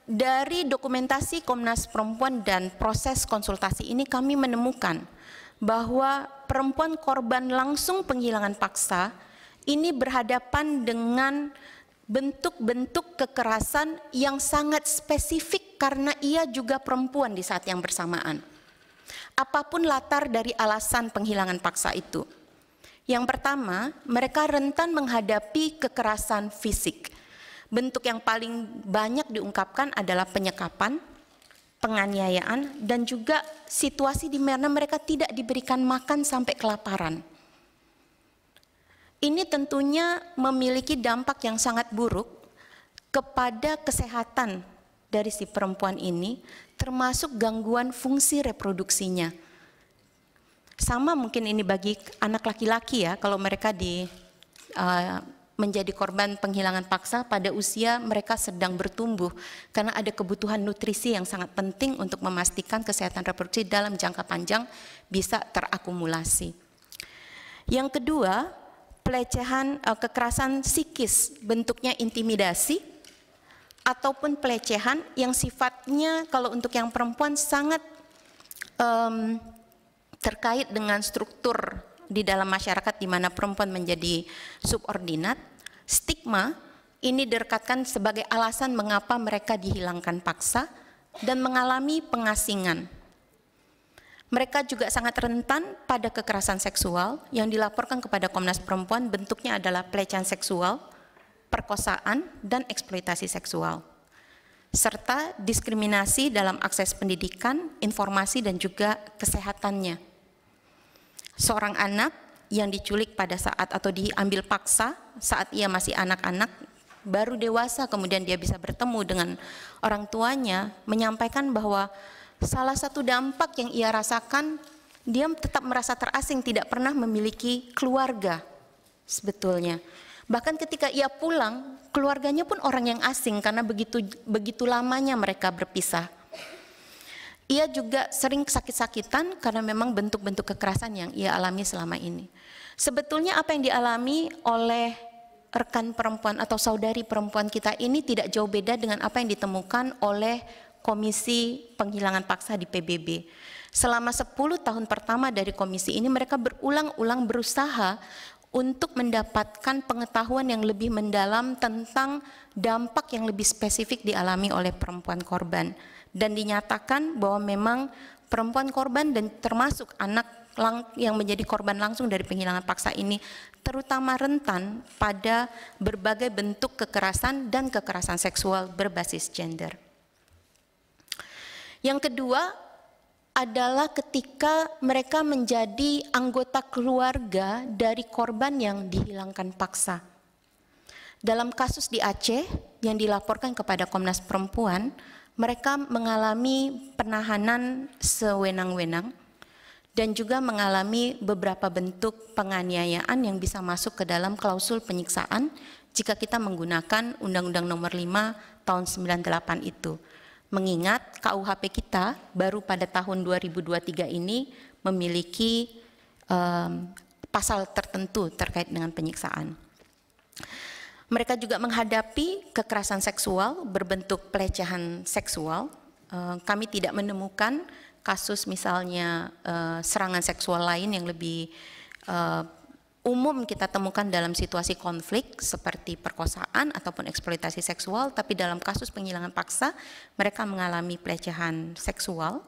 dari dokumentasi Komnas Perempuan dan proses konsultasi ini kami menemukan bahwa perempuan korban langsung penghilangan paksa ini berhadapan dengan bentuk-bentuk kekerasan yang sangat spesifik karena ia juga perempuan di saat yang bersamaan. Apapun latar dari alasan penghilangan paksa itu. Yang pertama, mereka rentan menghadapi kekerasan fisik Bentuk yang paling banyak diungkapkan adalah penyekapan, penganiayaan, dan juga situasi di mana mereka tidak diberikan makan sampai kelaparan. Ini tentunya memiliki dampak yang sangat buruk kepada kesehatan dari si perempuan ini, termasuk gangguan fungsi reproduksinya. Sama mungkin ini bagi anak laki-laki ya, kalau mereka di uh, menjadi korban penghilangan paksa pada usia mereka sedang bertumbuh karena ada kebutuhan nutrisi yang sangat penting untuk memastikan kesehatan reproduksi dalam jangka panjang bisa terakumulasi. Yang kedua, pelecehan eh, kekerasan psikis bentuknya intimidasi ataupun pelecehan yang sifatnya kalau untuk yang perempuan sangat um, terkait dengan struktur di dalam masyarakat di mana perempuan menjadi subordinat, stigma ini direkatkan sebagai alasan mengapa mereka dihilangkan paksa dan mengalami pengasingan. Mereka juga sangat rentan pada kekerasan seksual yang dilaporkan kepada Komnas Perempuan bentuknya adalah pelecehan seksual, perkosaan, dan eksploitasi seksual serta diskriminasi dalam akses pendidikan, informasi, dan juga kesehatannya seorang anak yang diculik pada saat atau diambil paksa saat ia masih anak-anak baru dewasa kemudian dia bisa bertemu dengan orang tuanya menyampaikan bahwa salah satu dampak yang ia rasakan dia tetap merasa terasing tidak pernah memiliki keluarga sebetulnya bahkan ketika ia pulang keluarganya pun orang yang asing karena begitu begitu lamanya mereka berpisah ia juga sering sakit-sakitan karena memang bentuk-bentuk kekerasan yang ia alami selama ini. Sebetulnya apa yang dialami oleh rekan perempuan atau saudari perempuan kita ini tidak jauh beda dengan apa yang ditemukan oleh Komisi Penghilangan Paksa di PBB. Selama 10 tahun pertama dari komisi ini mereka berulang-ulang berusaha untuk mendapatkan pengetahuan yang lebih mendalam tentang dampak yang lebih spesifik dialami oleh perempuan korban dan dinyatakan bahwa memang perempuan korban dan termasuk anak lang yang menjadi korban langsung dari penghilangan paksa ini terutama rentan pada berbagai bentuk kekerasan dan kekerasan seksual berbasis gender. Yang kedua adalah ketika mereka menjadi anggota keluarga dari korban yang dihilangkan paksa. Dalam kasus di Aceh yang dilaporkan kepada Komnas Perempuan, mereka mengalami penahanan sewenang-wenang dan juga mengalami beberapa bentuk penganiayaan yang bisa masuk ke dalam klausul penyiksaan jika kita menggunakan Undang-Undang Nomor 5 tahun 98 itu. Mengingat KUHP kita baru pada tahun 2023 ini memiliki um, pasal tertentu terkait dengan penyiksaan. Mereka juga menghadapi kekerasan seksual berbentuk pelecehan seksual. Eh, kami tidak menemukan kasus misalnya eh, serangan seksual lain yang lebih eh, umum kita temukan dalam situasi konflik seperti perkosaan ataupun eksploitasi seksual, tapi dalam kasus penghilangan paksa mereka mengalami pelecehan seksual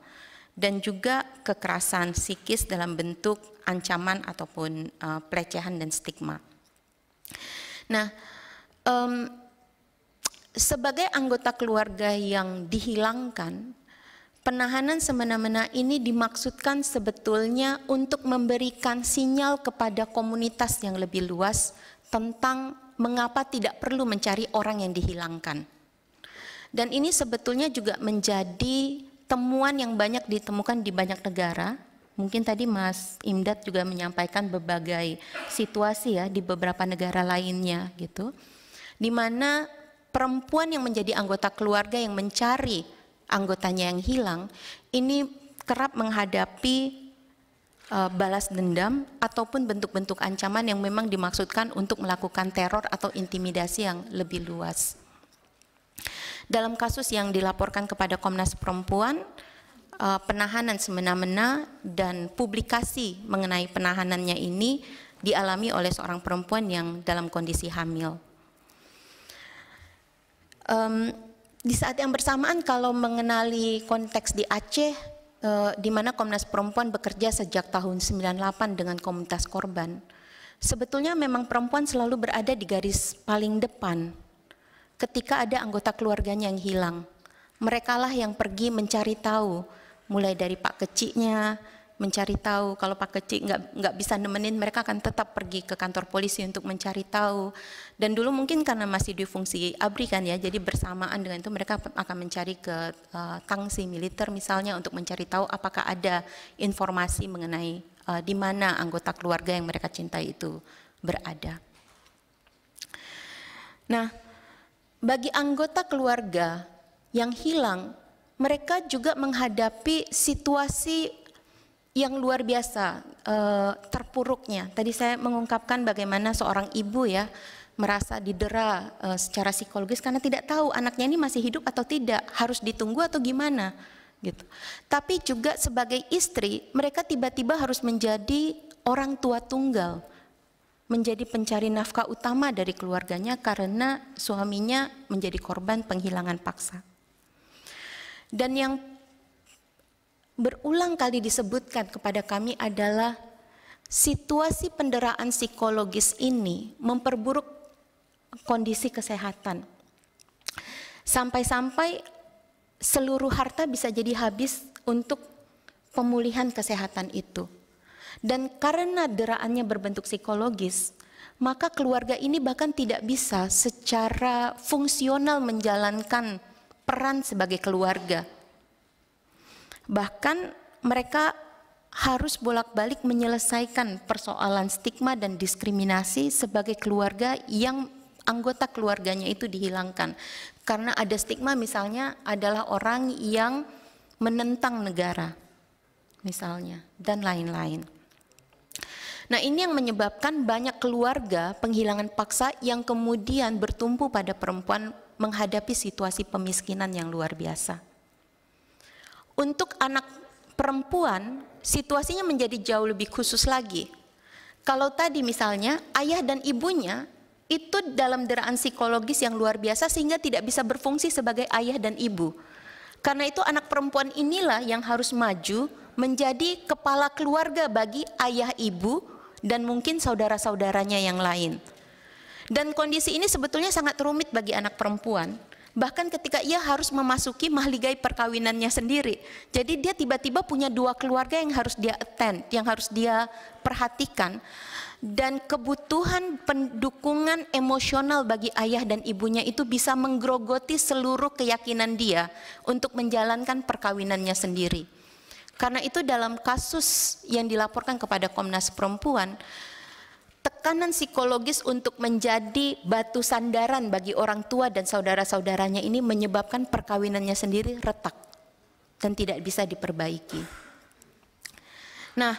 dan juga kekerasan psikis dalam bentuk ancaman ataupun pelecehan dan stigma. Nah, um, sebagai anggota keluarga yang dihilangkan, penahanan semena-mena ini dimaksudkan sebetulnya untuk memberikan sinyal kepada komunitas yang lebih luas tentang mengapa tidak perlu mencari orang yang dihilangkan. Dan ini sebetulnya juga menjadi temuan yang banyak ditemukan di banyak negara. Mungkin tadi Mas Imdat juga menyampaikan berbagai situasi ya di beberapa negara lainnya gitu di mana perempuan yang menjadi anggota keluarga yang mencari anggotanya yang hilang ini kerap menghadapi uh, balas dendam ataupun bentuk-bentuk ancaman yang memang dimaksudkan untuk melakukan teror atau intimidasi yang lebih luas. Dalam kasus yang dilaporkan kepada Komnas Perempuan, uh, penahanan semena-mena dan publikasi mengenai penahanannya ini dialami oleh seorang perempuan yang dalam kondisi hamil um, di saat yang bersamaan kalau mengenali konteks di Aceh e, di mana Komnas Perempuan bekerja sejak tahun 98 dengan komunitas korban. Sebetulnya memang perempuan selalu berada di garis paling depan ketika ada anggota keluarganya yang hilang. Merekalah yang pergi mencari tahu mulai dari pak kecilnya mencari tahu. Kalau Pak Kecik nggak nggak bisa nemenin, mereka akan tetap pergi ke kantor polisi untuk mencari tahu. Dan dulu mungkin karena masih di fungsi ABRI kan ya, jadi bersamaan dengan itu mereka akan mencari ke uh, eh, tangsi militer misalnya untuk mencari tahu apakah ada informasi mengenai uh, di mana anggota keluarga yang mereka cintai itu berada. Nah, bagi anggota keluarga yang hilang, mereka juga menghadapi situasi yang luar biasa uh, terpuruknya. Tadi saya mengungkapkan bagaimana seorang ibu ya merasa didera uh, secara psikologis karena tidak tahu anaknya ini masih hidup atau tidak, harus ditunggu atau gimana gitu. Tapi juga sebagai istri, mereka tiba-tiba harus menjadi orang tua tunggal, menjadi pencari nafkah utama dari keluarganya karena suaminya menjadi korban penghilangan paksa. Dan yang berulang kali disebutkan kepada kami adalah situasi penderaan psikologis ini memperburuk kondisi kesehatan. Sampai-sampai seluruh harta bisa jadi habis untuk pemulihan kesehatan itu. Dan karena deraannya berbentuk psikologis, maka keluarga ini bahkan tidak bisa secara fungsional menjalankan peran sebagai keluarga Bahkan mereka harus bolak-balik menyelesaikan persoalan stigma dan diskriminasi sebagai keluarga yang anggota keluarganya itu dihilangkan. Karena ada stigma misalnya adalah orang yang menentang negara misalnya dan lain-lain. Nah, ini yang menyebabkan banyak keluarga penghilangan paksa yang kemudian bertumpu pada perempuan menghadapi situasi pemiskinan yang luar biasa. Untuk anak perempuan, situasinya menjadi jauh lebih khusus lagi. Kalau tadi misalnya ayah dan ibunya itu dalam deraan psikologis yang luar biasa sehingga tidak bisa berfungsi sebagai ayah dan ibu. Karena itu anak perempuan inilah yang harus maju menjadi kepala keluarga bagi ayah ibu dan mungkin saudara-saudaranya yang lain. Dan kondisi ini sebetulnya sangat rumit bagi anak perempuan Bahkan ketika ia harus memasuki mahligai perkawinannya sendiri. Jadi dia tiba-tiba punya dua keluarga yang harus dia attend, yang harus dia perhatikan. Dan kebutuhan pendukungan emosional bagi ayah dan ibunya itu bisa menggerogoti seluruh keyakinan dia untuk menjalankan perkawinannya sendiri. Karena itu dalam kasus yang dilaporkan kepada Komnas Perempuan, tekanan psikologis untuk menjadi batu sandaran bagi orang tua dan saudara-saudaranya ini menyebabkan perkawinannya sendiri retak dan tidak bisa diperbaiki. Nah,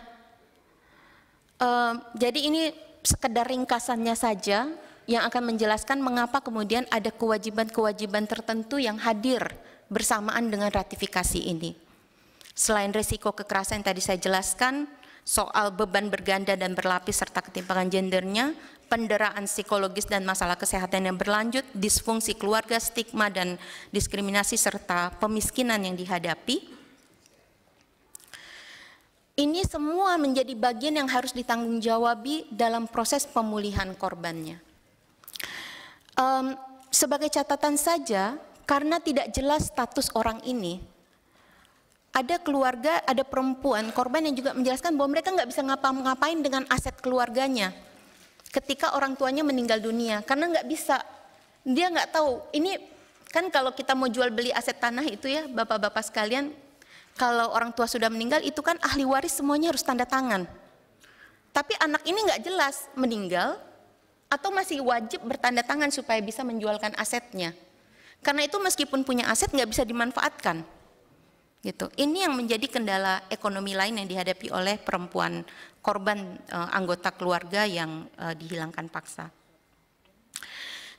eh, jadi ini sekedar ringkasannya saja yang akan menjelaskan mengapa kemudian ada kewajiban-kewajiban tertentu yang hadir bersamaan dengan ratifikasi ini. Selain risiko kekerasan yang tadi saya jelaskan, soal beban berganda dan berlapis serta ketimpangan gendernya, penderaan psikologis dan masalah kesehatan yang berlanjut, disfungsi keluarga, stigma dan diskriminasi serta pemiskinan yang dihadapi. Ini semua menjadi bagian yang harus ditanggung-jawabi dalam proses pemulihan korbannya. Um, sebagai catatan saja, karena tidak jelas status orang ini, ada keluarga, ada perempuan korban yang juga menjelaskan bahwa mereka nggak bisa ngapa-ngapain dengan aset keluarganya ketika orang tuanya meninggal dunia karena nggak bisa dia nggak tahu ini kan kalau kita mau jual beli aset tanah itu ya bapak-bapak sekalian kalau orang tua sudah meninggal itu kan ahli waris semuanya harus tanda tangan tapi anak ini nggak jelas meninggal atau masih wajib bertanda tangan supaya bisa menjualkan asetnya karena itu meskipun punya aset nggak bisa dimanfaatkan gitu. Ini yang menjadi kendala ekonomi lain yang dihadapi oleh perempuan korban e, anggota keluarga yang e, dihilangkan paksa.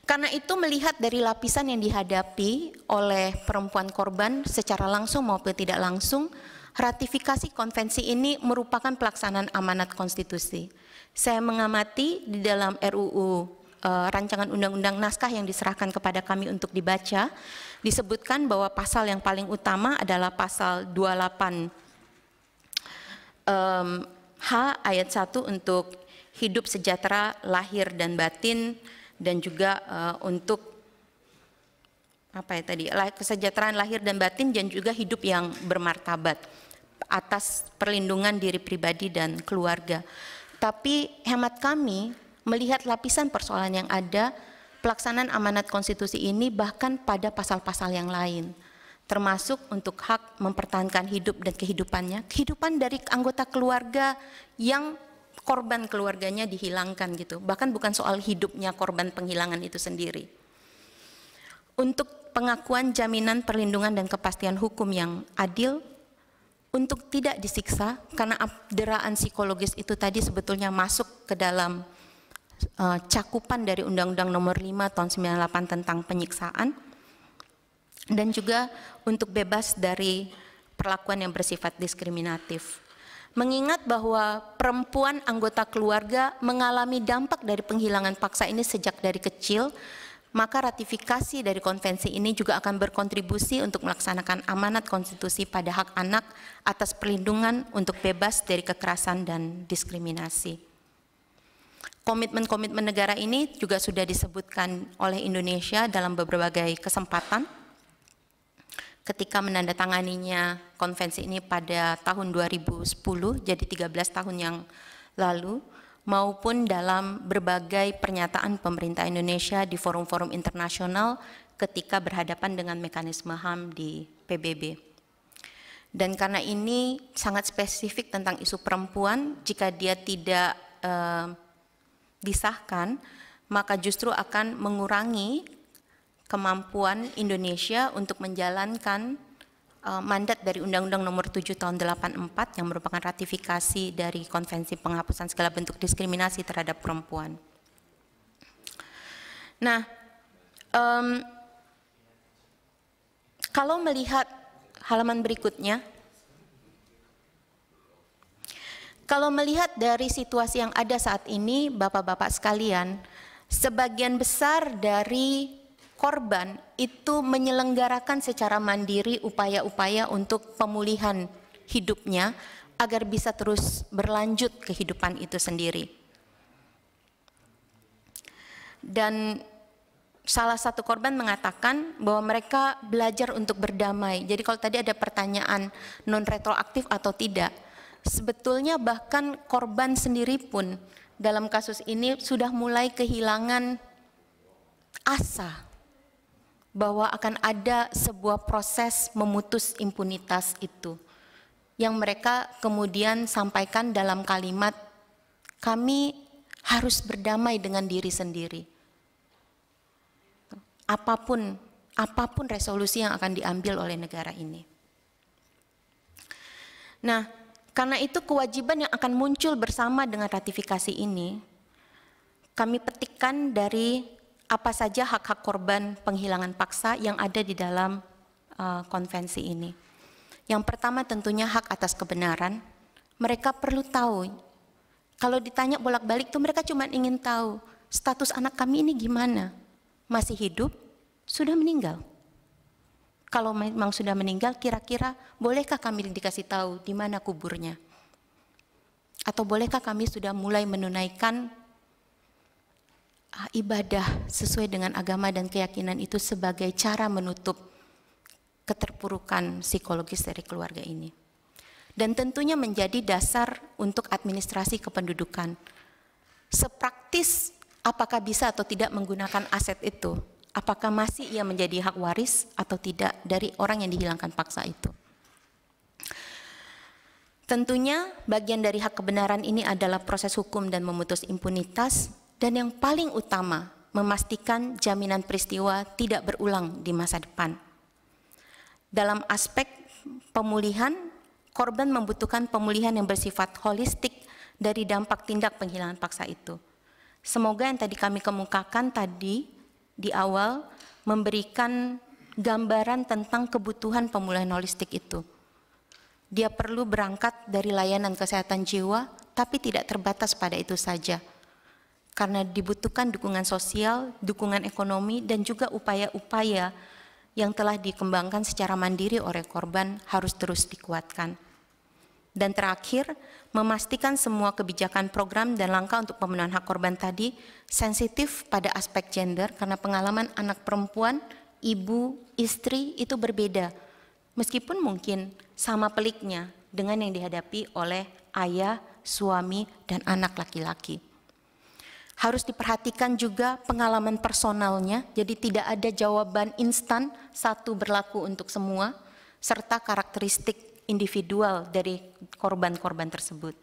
Karena itu melihat dari lapisan yang dihadapi oleh perempuan korban secara langsung maupun tidak langsung, ratifikasi konvensi ini merupakan pelaksanaan amanat konstitusi. Saya mengamati di dalam RUU uh, rancangan undang-undang naskah yang diserahkan kepada kami untuk dibaca disebutkan bahwa pasal yang paling utama adalah pasal 28 um, H ayat 1 untuk hidup sejahtera lahir dan batin dan juga uh, untuk apa ya tadi kesejahteraan lahir dan batin dan juga hidup yang bermartabat atas perlindungan diri pribadi dan keluarga. Tapi hemat kami melihat lapisan persoalan yang ada, pelaksanaan amanat konstitusi ini bahkan pada pasal-pasal yang lain, termasuk untuk hak mempertahankan hidup dan kehidupannya, kehidupan dari anggota keluarga yang korban keluarganya dihilangkan gitu, bahkan bukan soal hidupnya korban penghilangan itu sendiri. Untuk pengakuan jaminan perlindungan dan kepastian hukum yang adil, untuk tidak disiksa karena deraan psikologis itu tadi sebetulnya masuk ke dalam Eh, cakupan dari Undang-Undang Nomor 5 Tahun 98 tentang penyiksaan dan juga untuk bebas dari perlakuan yang bersifat diskriminatif. Mengingat bahwa perempuan anggota keluarga mengalami dampak dari penghilangan paksa ini sejak dari kecil, maka ratifikasi dari konvensi ini juga akan berkontribusi untuk melaksanakan amanat konstitusi pada hak anak atas perlindungan untuk bebas dari kekerasan dan diskriminasi komitmen-komitmen negara ini juga sudah disebutkan oleh Indonesia dalam berbagai kesempatan ketika menandatanganinya konvensi ini pada tahun 2010 jadi 13 tahun yang lalu maupun dalam berbagai pernyataan pemerintah Indonesia di forum-forum internasional ketika berhadapan dengan mekanisme HAM di PBB. Dan karena ini sangat spesifik tentang isu perempuan, jika dia tidak eh, disahkan, maka justru akan mengurangi kemampuan Indonesia untuk menjalankan eh, mandat dari Undang-Undang Nomor 7 Tahun 84 yang merupakan ratifikasi dari Konvensi Penghapusan Segala Bentuk Diskriminasi terhadap Perempuan. Nah, um, kalau melihat halaman berikutnya, Kalau melihat dari situasi yang ada saat ini, Bapak-bapak sekalian, sebagian besar dari korban itu menyelenggarakan secara mandiri upaya-upaya untuk pemulihan hidupnya agar bisa terus berlanjut kehidupan itu sendiri. Dan salah satu korban mengatakan bahwa mereka belajar untuk berdamai. Jadi kalau tadi ada pertanyaan non retroaktif atau tidak, sebetulnya bahkan korban sendiri pun dalam kasus ini sudah mulai kehilangan asa bahwa akan ada sebuah proses memutus impunitas itu yang mereka kemudian sampaikan dalam kalimat kami harus berdamai dengan diri sendiri. Apapun apapun resolusi yang akan diambil oleh negara ini. Nah, karena itu kewajiban yang akan muncul bersama dengan ratifikasi ini, kami petikan dari apa saja hak-hak korban penghilangan paksa yang ada di dalam uh, konvensi ini. Yang pertama tentunya hak atas kebenaran. Mereka perlu tahu. Kalau ditanya bolak-balik tuh mereka cuma ingin tahu status anak kami ini gimana? Masih hidup? Sudah meninggal? kalau memang sudah meninggal, kira-kira bolehkah kami dikasih tahu di mana kuburnya? Atau bolehkah kami sudah mulai menunaikan ah, ibadah sesuai dengan agama dan keyakinan itu sebagai cara menutup keterpurukan psikologis dari keluarga ini? Dan tentunya menjadi dasar untuk administrasi kependudukan. Sepraktis apakah bisa atau tidak menggunakan aset itu? apakah masih ia menjadi hak waris atau tidak dari orang yang dihilangkan paksa itu. Tentunya bagian dari hak kebenaran ini adalah proses hukum dan memutus impunitas dan yang paling utama memastikan jaminan peristiwa tidak berulang di masa depan. Dalam aspek pemulihan, korban membutuhkan pemulihan yang bersifat holistik dari dampak tindak penghilangan paksa itu. Semoga yang tadi kami kemukakan tadi di awal memberikan gambaran tentang kebutuhan pemulihan holistik itu. Dia perlu berangkat dari layanan kesehatan jiwa, tapi tidak terbatas pada itu saja. Karena dibutuhkan dukungan sosial, dukungan ekonomi, dan juga upaya-upaya yang telah dikembangkan secara mandiri oleh korban harus terus dikuatkan. Dan terakhir, memastikan semua kebijakan program dan langkah untuk pemenuhan hak korban tadi sensitif pada aspek gender karena pengalaman anak perempuan, ibu, istri itu berbeda. Meskipun mungkin sama peliknya dengan yang dihadapi oleh ayah, suami, dan anak laki-laki. Harus diperhatikan juga pengalaman personalnya, jadi tidak ada jawaban instan satu berlaku untuk semua, serta karakteristik individual dari korban-korban tersebut.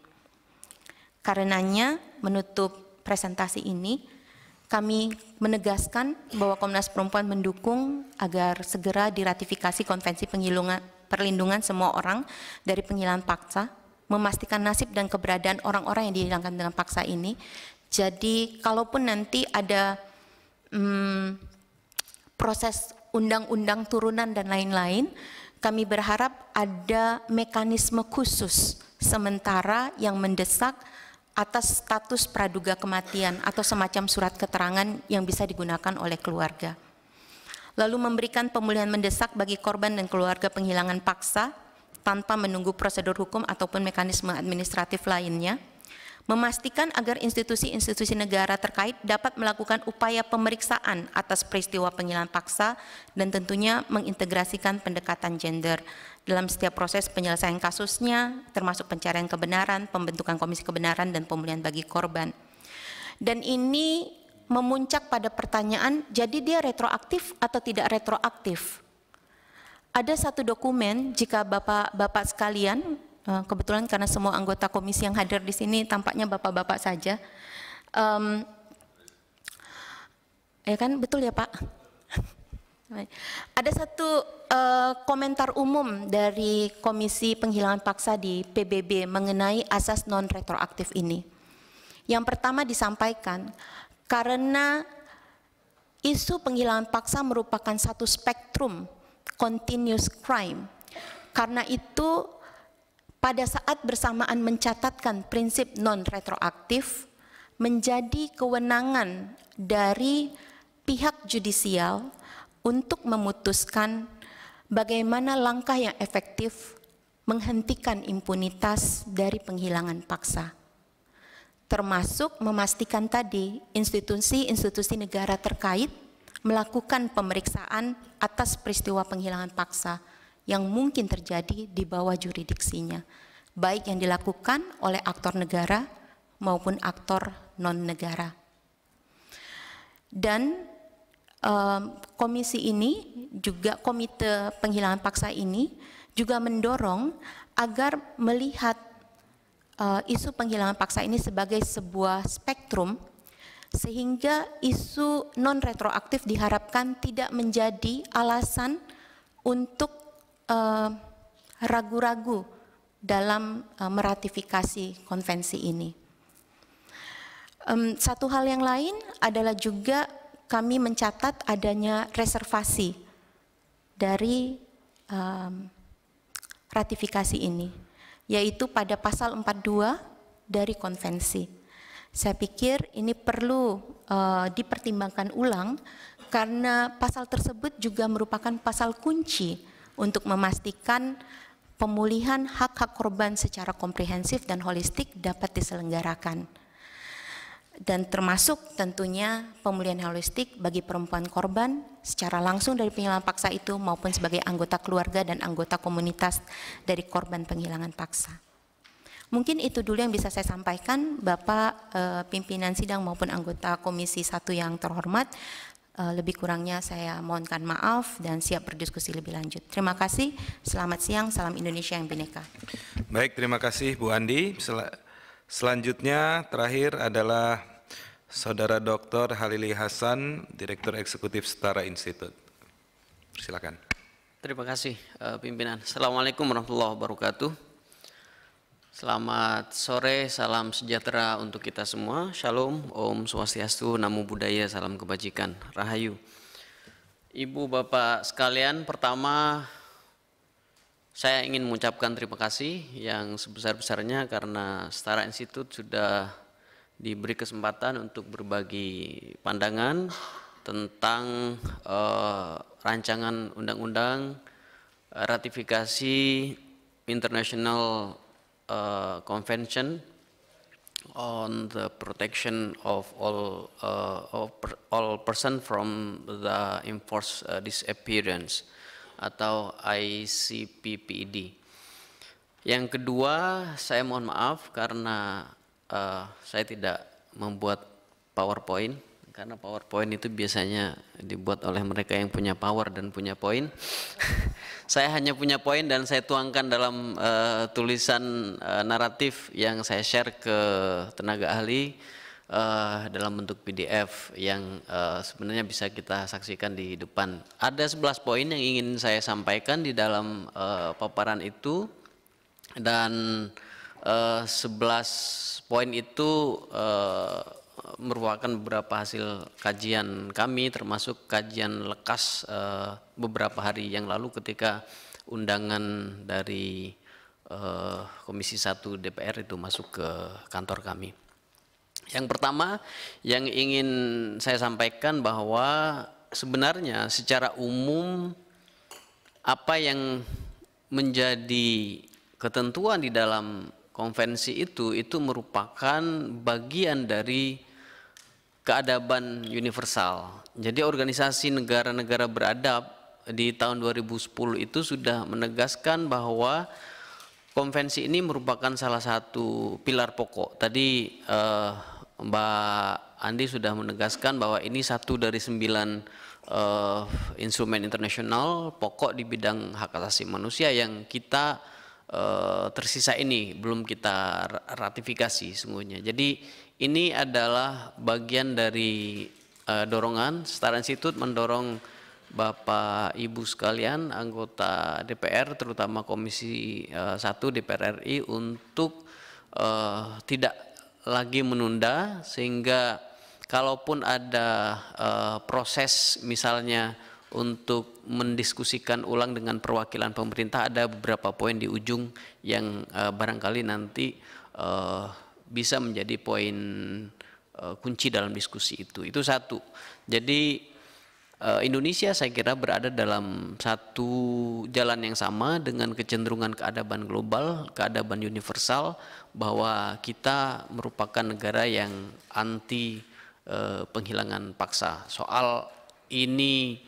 Karenanya, menutup presentasi ini, kami menegaskan bahwa Komnas Perempuan mendukung agar segera diratifikasi Konvensi Perlindungan Semua Orang dari Penghilangan Paksa, memastikan nasib dan keberadaan orang-orang yang dihilangkan dengan paksa ini. Jadi, kalaupun nanti ada hmm, proses undang-undang turunan dan lain-lain, kami berharap ada mekanisme khusus sementara yang mendesak atas status praduga kematian atau semacam surat keterangan yang bisa digunakan oleh keluarga. Lalu memberikan pemulihan mendesak bagi korban dan keluarga penghilangan paksa tanpa menunggu prosedur hukum ataupun mekanisme administratif lainnya memastikan agar institusi-institusi negara terkait dapat melakukan upaya pemeriksaan atas peristiwa penghilangan paksa dan tentunya mengintegrasikan pendekatan gender dalam setiap proses penyelesaian kasusnya termasuk pencarian kebenaran, pembentukan komisi kebenaran dan pemulihan bagi korban. Dan ini memuncak pada pertanyaan jadi dia retroaktif atau tidak retroaktif? Ada satu dokumen jika Bapak-bapak sekalian Eh, kebetulan karena semua anggota komisi yang hadir di sini tampaknya bapak-bapak saja. Um, ya kan betul ya Pak. Ada satu uh, komentar umum dari Komisi Penghilangan Paksa di PBB mengenai asas non retroaktif ini. Yang pertama disampaikan karena isu penghilangan paksa merupakan satu spektrum continuous crime. Karena itu pada saat bersamaan mencatatkan prinsip non-retroaktif menjadi kewenangan dari pihak judicial untuk memutuskan bagaimana langkah yang efektif menghentikan impunitas dari penghilangan paksa termasuk memastikan tadi institusi-institusi negara terkait melakukan pemeriksaan atas peristiwa penghilangan paksa yang mungkin terjadi di bawah juridiksinya, baik yang dilakukan oleh aktor negara maupun aktor non-negara. Dan um, komisi ini juga komite penghilangan paksa ini juga mendorong agar melihat eh, isu penghilangan paksa ini sebagai sebuah spektrum sehingga isu non retroaktif diharapkan tidak menjadi alasan untuk Eh, ragu-ragu uh, dalam uh, meratifikasi konvensi ini. Um, satu hal yang lain adalah juga kami mencatat adanya reservasi dari um, ratifikasi ini, yaitu pada pasal 42 dari konvensi. Saya pikir ini perlu uh, dipertimbangkan ulang karena pasal tersebut juga merupakan pasal kunci untuk memastikan pemulihan hak-hak korban secara komprehensif dan holistik dapat diselenggarakan. Dan termasuk tentunya pemulihan holistik bagi perempuan korban secara langsung dari penghilangan paksa itu maupun sebagai anggota keluarga dan anggota komunitas dari korban penghilangan paksa. Mungkin itu dulu yang bisa saya sampaikan Bapak eh, pimpinan sidang maupun anggota Komisi 1 yang terhormat. Eh, lebih kurangnya saya mohonkan maaf dan siap berdiskusi lebih lanjut. Terima kasih. Selamat siang. Salam Indonesia yang bineka. Baik, terima kasih Bu Andi. Sel selanjutnya terakhir adalah Saudara Dr. Halili Hasan, Direktur Eksekutif Setara Institut. Silakan. Terima kasih eh, pimpinan. Assalamualaikum warahmatullahi wabarakatuh. Selamat sore, salam sejahtera untuk kita semua. Shalom, Om Swastiastu, Namo Buddhaya, salam kebajikan, Rahayu. Ibu Bapak sekalian, pertama saya ingin mengucapkan terima kasih yang sebesar-besarnya karena Setara Institut sudah diberi kesempatan untuk berbagi pandangan tentang eh, rancangan undang-undang ratifikasi International uh, Convention on the Protection of All uh, of per, All Person from the Enforced uh, Disappearance atau ICPPD. Yang kedua, saya mohon maaf karena uh, saya tidak membuat PowerPoint karena PowerPoint itu biasanya dibuat oleh mereka yang punya power dan punya poin. saya hanya punya poin dan saya tuangkan dalam uh, tulisan uh, naratif yang saya share ke tenaga ahli uh, dalam bentuk PDF yang uh, sebenarnya bisa kita saksikan di depan. Ada 11 poin yang ingin saya sampaikan di dalam uh, paparan itu dan uh, 11 poin itu uh, merupakan beberapa hasil kajian kami termasuk kajian lekas eh, beberapa hari yang lalu ketika undangan dari eh, Komisi 1 DPR itu masuk ke kantor kami. Yang pertama yang ingin saya sampaikan bahwa sebenarnya secara umum apa yang menjadi ketentuan di dalam konvensi itu itu merupakan bagian dari keadaban universal. Jadi organisasi negara-negara beradab di tahun 2010 itu sudah menegaskan bahwa konvensi ini merupakan salah satu pilar pokok. Tadi eh, Mbak Andi sudah menegaskan bahwa ini satu dari sembilan uh, instrumen internasional pokok di bidang hak asasi manusia yang kita eh, tersisa ini belum kita ratifikasi semuanya. Jadi ini adalah bagian dari uh, dorongan Star Institute mendorong Bapak Ibu sekalian anggota DPR terutama Komisi uh, eh, 1 DPR RI untuk uh, tidak lagi menunda sehingga kalaupun ada uh, proses misalnya untuk mendiskusikan ulang dengan perwakilan pemerintah ada beberapa poin di ujung yang uh, barangkali nanti uh, bisa menjadi poin uh, kunci dalam diskusi itu. Itu satu. Jadi uh, Indonesia saya kira berada dalam satu jalan yang sama dengan kecenderungan keadaban global, keadaban universal bahwa kita merupakan negara yang anti uh, penghilangan paksa. Soal ini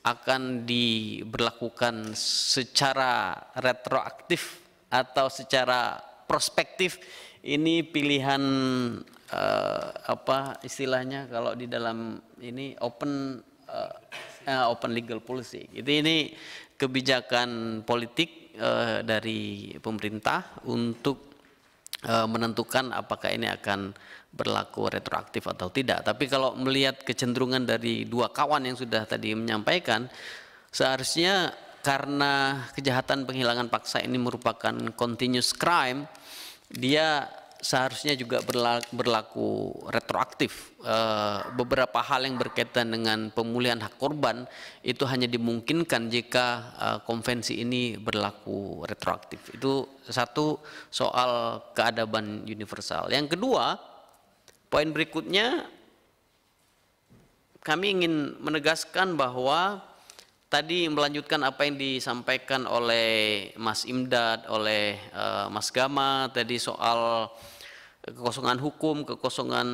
akan diberlakukan secara retroaktif atau secara prospektif ini pilihan uh, apa istilahnya kalau di dalam ini open uh, uh, open legal policy. Jadi ini kebijakan politik uh, dari pemerintah untuk uh, menentukan apakah ini akan berlaku retroaktif atau tidak. Tapi kalau melihat kecenderungan dari dua kawan yang sudah tadi menyampaikan, seharusnya karena kejahatan penghilangan paksa ini merupakan continuous crime, dia seharusnya juga berlaku, berlaku retroaktif. Eh, beberapa hal yang berkaitan dengan pemulihan hak korban itu hanya dimungkinkan jika eh, konvensi ini berlaku retroaktif. Itu satu soal keadaban universal. Yang kedua, poin berikutnya kami ingin menegaskan bahwa tadi melanjutkan apa yang disampaikan oleh Mas Imdad, oleh uh, Mas Gama tadi soal kekosongan hukum, kekosongan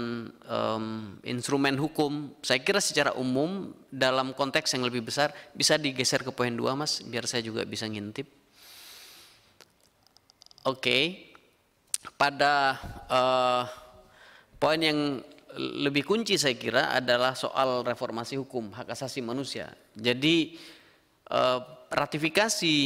um, instrumen hukum. Saya kira secara umum dalam konteks yang lebih besar bisa digeser ke poin dua, Mas, biar saya juga bisa ngintip. Oke, okay. pada uh, poin yang lebih kunci saya kira adalah soal reformasi hukum hak asasi manusia jadi uh, ratifikasi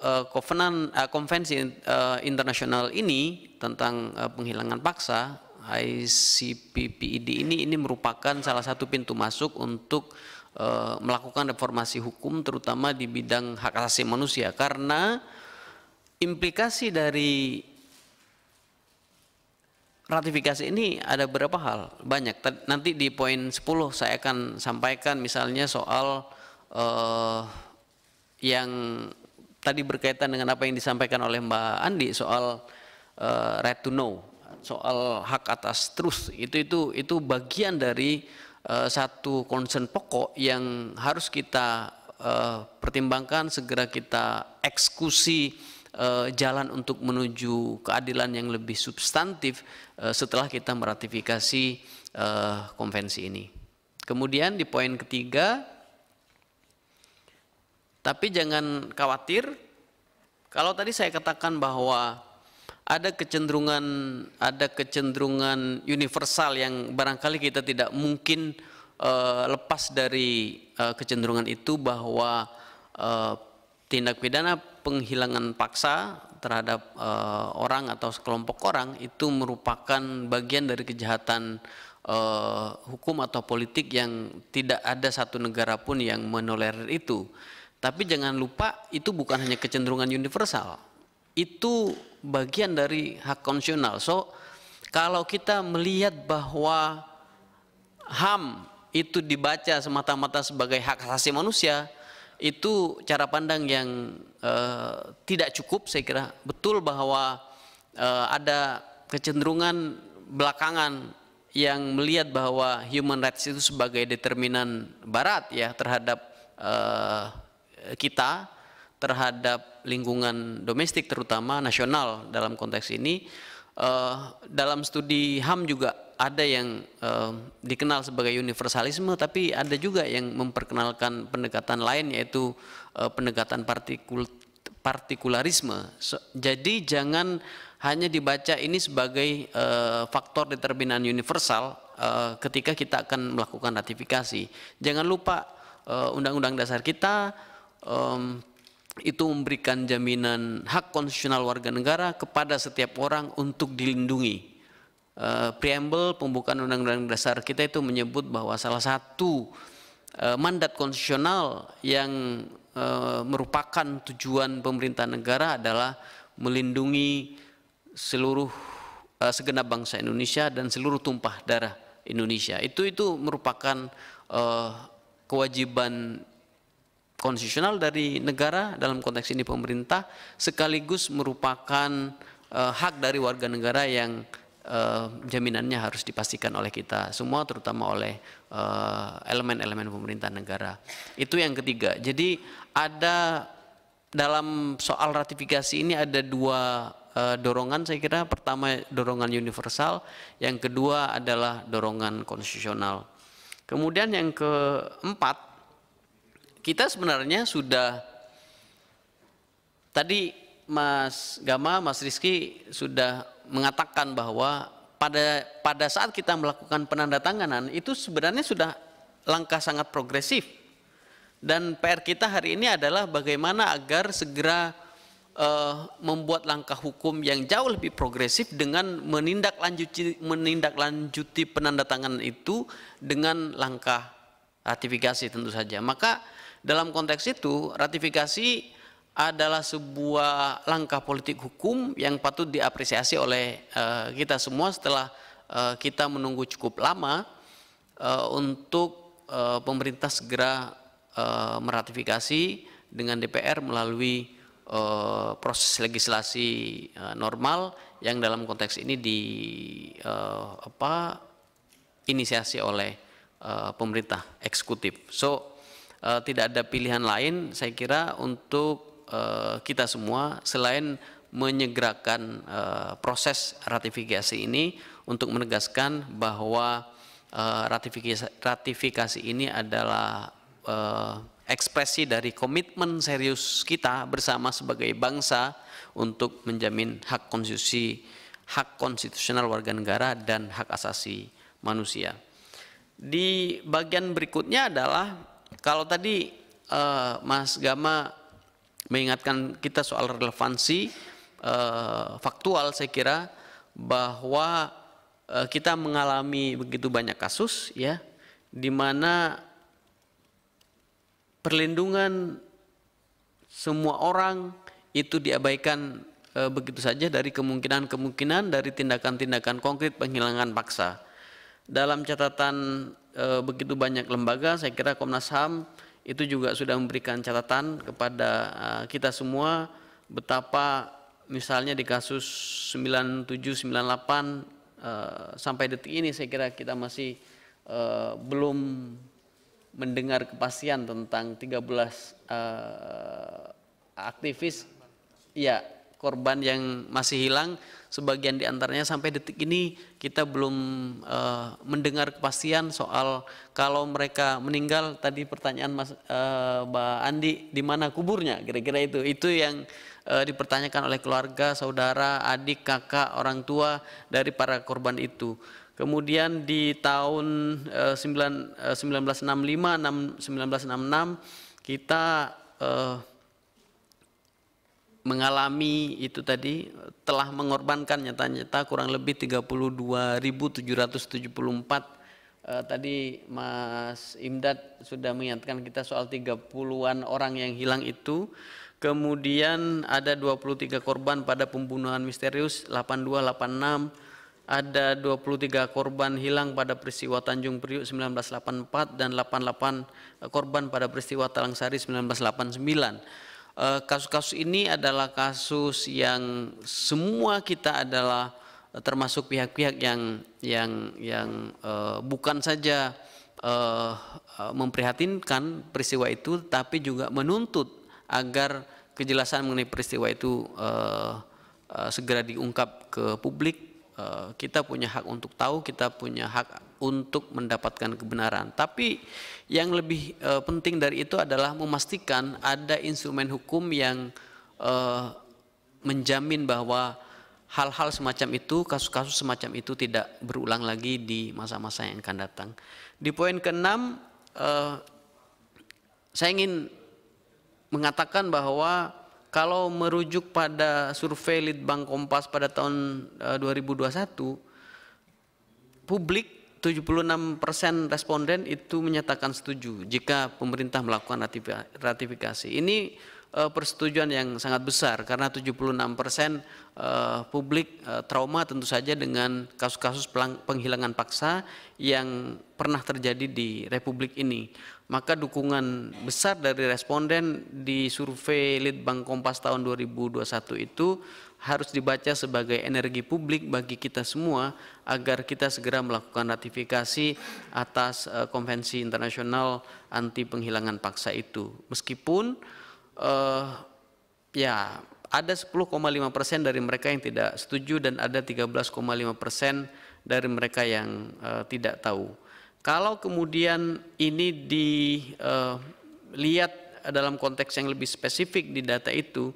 uh, kovenan uh, konvensi uh, internasional ini tentang uh, penghilangan paksa ICPPID ini ini merupakan salah satu pintu masuk untuk uh, melakukan reformasi hukum terutama di bidang hak asasi manusia karena implikasi dari ratifikasi ini ada beberapa hal banyak nanti di poin 10 saya akan sampaikan misalnya soal uh, yang tadi berkaitan dengan apa yang disampaikan oleh Mbak Andi soal uh, right to know, soal hak atas truth itu itu itu bagian dari uh, satu concern pokok yang harus kita uh, pertimbangkan segera kita eksekusi jalan untuk menuju keadilan yang lebih substantif setelah kita meratifikasi konvensi ini. Kemudian di poin ketiga tapi jangan khawatir, kalau tadi saya katakan bahwa ada kecenderungan ada kecenderungan universal yang barangkali kita tidak mungkin uh, lepas dari uh, kecenderungan itu bahwa uh, tindak pidana penghilangan paksa terhadap uh, orang atau sekelompok orang itu merupakan bagian dari kejahatan uh, hukum atau politik yang tidak ada satu negara pun yang menolerir itu. Tapi jangan lupa itu bukan hanya kecenderungan universal. Itu bagian dari hak konsional. So, kalau kita melihat bahwa HAM itu dibaca semata-mata sebagai hak asasi manusia, itu cara pandang yang uh, tidak cukup saya kira betul bahwa uh, ada kecenderungan belakangan yang melihat bahwa human rights itu sebagai determinan barat ya terhadap uh, kita terhadap lingkungan domestik terutama nasional dalam konteks ini uh, dalam studi HAM juga ada yang uh, dikenal sebagai universalisme tapi ada juga yang memperkenalkan pendekatan lain yaitu uh, pendekatan partikul partikularisme so, jadi jangan hanya dibaca ini sebagai uh, faktor determinan universal uh, ketika kita akan melakukan ratifikasi jangan lupa undang-undang uh, dasar kita um, itu memberikan jaminan hak konstitusional warga negara kepada setiap orang untuk dilindungi. Uh, eh, preamble pembukaan Undang-Undang Dasar kita itu menyebut bahwa salah satu uh, mandat konstitusional yang uh, merupakan tujuan pemerintah negara adalah melindungi seluruh uh, segenap bangsa Indonesia dan seluruh tumpah darah Indonesia. Itu itu merupakan uh, kewajiban konstitusional dari negara dalam konteks ini pemerintah sekaligus merupakan uh, hak dari warga negara yang uh, jaminannya harus dipastikan oleh kita semua terutama oleh eh, elemen-elemen pemerintah negara. Itu yang ketiga. Jadi ada dalam soal ratifikasi ini ada dua dorongan saya kira pertama dorongan universal, yang kedua adalah dorongan konstitusional. Kemudian yang keempat kita sebenarnya sudah tadi Mas Gama, Mas Rizky sudah mengatakan bahwa pada pada saat kita melakukan penandatanganan itu sebenarnya sudah langkah sangat progresif. Dan PR kita hari ini adalah bagaimana agar segera uh, membuat langkah hukum yang jauh lebih progresif dengan menindaklanjuti menindaklanjuti penandatanganan itu dengan langkah ratifikasi tentu saja. Maka dalam konteks itu, ratifikasi adalah sebuah langkah politik hukum yang patut diapresiasi oleh uh, kita semua setelah uh, kita menunggu cukup lama uh, untuk uh, pemerintah segera uh, meratifikasi dengan DPR melalui uh, proses legislasi uh, normal yang dalam konteks ini di uh, apa inisiasi oleh uh, pemerintah eksekutif. So uh, tidak ada pilihan lain saya kira untuk uh, kita semua selain menyegerakan uh, proses ratifikasi ini untuk menegaskan bahwa uh, ratifikasi, ratifikasi ini adalah uh, ekspresi dari komitmen serius kita bersama sebagai bangsa untuk menjamin hak konstitusi, hak konstitusional warga negara dan hak asasi manusia. Di bagian berikutnya adalah kalau tadi uh, Mas Gama mengingatkan kita soal relevansi uh, faktual, saya kira bahwa uh, kita mengalami begitu banyak kasus, ya, di mana perlindungan semua orang itu diabaikan e, begitu saja dari kemungkinan-kemungkinan dari tindakan-tindakan konkret penghilangan paksa. Dalam catatan e, begitu banyak lembaga, saya kira Komnas HAM itu juga sudah memberikan catatan kepada e, kita semua betapa misalnya di kasus 97 98 e, sampai detik ini saya kira kita masih e, belum mendengar kepastian tentang 13 e, aktivis ya korban yang masih hilang sebagian diantaranya sampai detik ini kita belum uh, mendengar kepastian soal kalau mereka meninggal tadi pertanyaan Mas uh, Andi di mana kuburnya kira-kira itu itu yang uh, dipertanyakan oleh keluarga saudara adik kakak orang tua dari para korban itu Kemudian di tahun uh, 1965 1966 kita uh, mengalami itu tadi telah mengorbankan nyata-nyata kurang lebih 32.774 eh, tadi Mas Imdad sudah mengingatkan kita soal 30-an orang yang hilang itu kemudian ada 23 korban pada pembunuhan misterius 8286 ada 23 korban hilang pada peristiwa Tanjung Priuk 1984 dan 88 korban pada peristiwa Talangsari 1989 Eh, kasus-kasus ini adalah kasus yang semua kita adalah eh, termasuk pihak-pihak yang yang yang uh, bukan saja uh, memprihatinkan peristiwa itu tapi juga menuntut agar kejelasan mengenai peristiwa itu uh, uh, segera diungkap ke publik uh, kita punya hak untuk tahu kita punya hak untuk mendapatkan kebenaran. Tapi yang lebih e, penting dari itu adalah memastikan ada instrumen hukum yang e, menjamin bahwa hal-hal semacam itu, kasus-kasus semacam itu tidak berulang lagi di masa-masa yang akan datang. Di poin keenam, e, saya ingin mengatakan bahwa kalau merujuk pada survei Litbang Kompas pada tahun 2021, publik 76% responden itu menyatakan setuju jika pemerintah melakukan ratifikasi. Ini eh, persetujuan yang sangat besar karena 76% eh, publik eh, trauma tentu saja dengan kasus-kasus penghilangan paksa yang pernah terjadi di republik ini. Maka dukungan besar dari responden di survei Litbang Kompas tahun 2021 itu harus dibaca sebagai energi publik bagi kita semua agar kita segera melakukan ratifikasi atas uh, konvensi internasional anti penghilangan paksa itu. Meskipun uh, ya ada 10,5 persen dari mereka yang tidak setuju dan ada 13,5 persen dari mereka yang uh, tidak tahu. Kalau kemudian ini dilihat uh, dalam konteks yang lebih spesifik di data itu,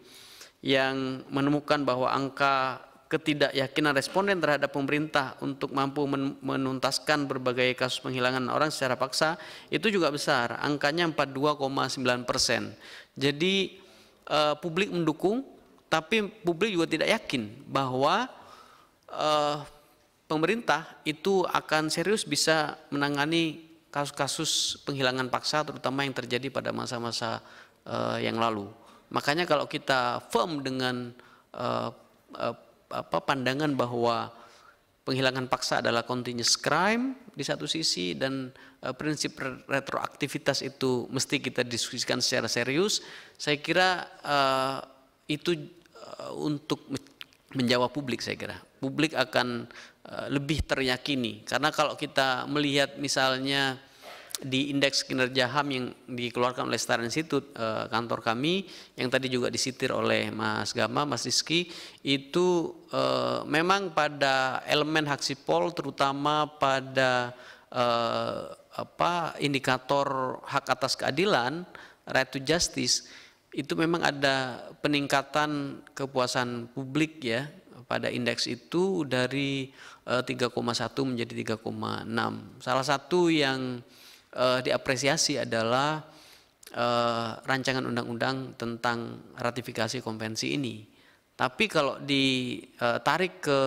yang menemukan bahwa angka ketidakyakinan responden terhadap pemerintah untuk mampu menuntaskan berbagai kasus penghilangan orang secara paksa itu juga besar, angkanya 42,9 persen. Jadi eh, publik mendukung, tapi publik juga tidak yakin bahwa eh, pemerintah itu akan serius bisa menangani kasus-kasus penghilangan paksa, terutama yang terjadi pada masa-masa eh, yang lalu. Makanya kalau kita firm dengan uh, uh, apa, pandangan bahwa penghilangan paksa adalah continuous crime di satu sisi dan uh, prinsip retroaktivitas itu mesti kita diskusikan secara serius. Saya kira uh, itu uh, untuk menjawab publik saya kira. Publik akan uh, lebih teryakini karena kalau kita melihat misalnya di indeks kinerja HAM yang dikeluarkan oleh Star Institute uh, kantor kami yang tadi juga disitir oleh Mas Gama, Mas Rizky itu uh, memang pada elemen hak sipol terutama pada uh, apa indikator hak atas keadilan right to justice itu memang ada peningkatan kepuasan publik ya pada indeks itu dari 3,1 menjadi 3,6. Salah satu yang uh, diapresiasi adalah uh, rancangan undang-undang tentang ratifikasi konvensi ini. Tapi kalau ditarik eh, ke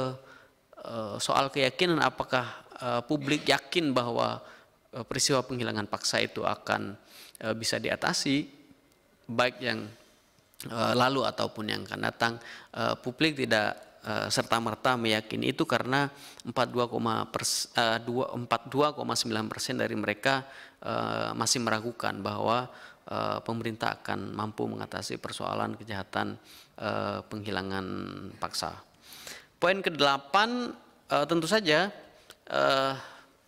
uh, soal keyakinan apakah uh, publik yakin bahwa uh, peristiwa penghilangan paksa itu akan uh, bisa diatasi baik yang lalu ataupun yang akan datang publik tidak Eh, serta merta meyakini itu karena 42,9 eh, persen dari mereka eh, masih meragukan bahwa pemerintah akan mampu mengatasi persoalan kejahatan penghilangan paksa. Poin kedelapan 8 tentu saja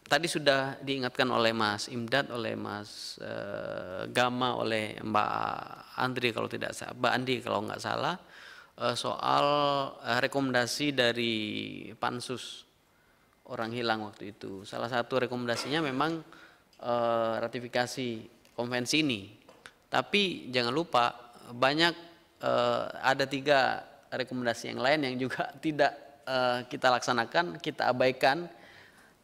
tadi sudah diingatkan oleh Mas Imdad, oleh Mas Gama, oleh Mbak Andri kalau tidak Mbak Andi kalau nggak salah Eh, soal eh, rekomendasi dari pansus orang hilang waktu itu. Salah satu rekomendasinya memang eh, ratifikasi konvensi ini. Tapi jangan lupa banyak ada tiga rekomendasi yang lain yang juga tidak kita laksanakan, kita abaikan.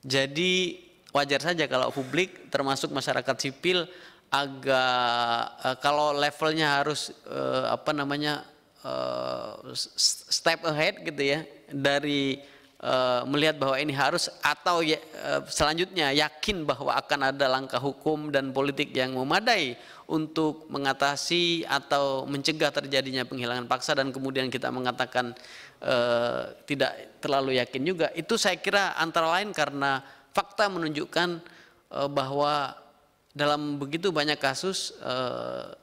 Jadi wajar saja kalau publik termasuk masyarakat sipil agak kalau levelnya harus apa namanya uh, step ahead gitu ya dari uh, melihat bahwa ini harus atau uh, selanjutnya yakin bahwa akan ada langkah hukum dan politik yang memadai untuk mengatasi atau mencegah terjadinya penghilangan paksa dan kemudian kita mengatakan uh, tidak terlalu yakin juga itu saya kira antara lain karena fakta menunjukkan uh, bahwa dalam begitu banyak kasus uh,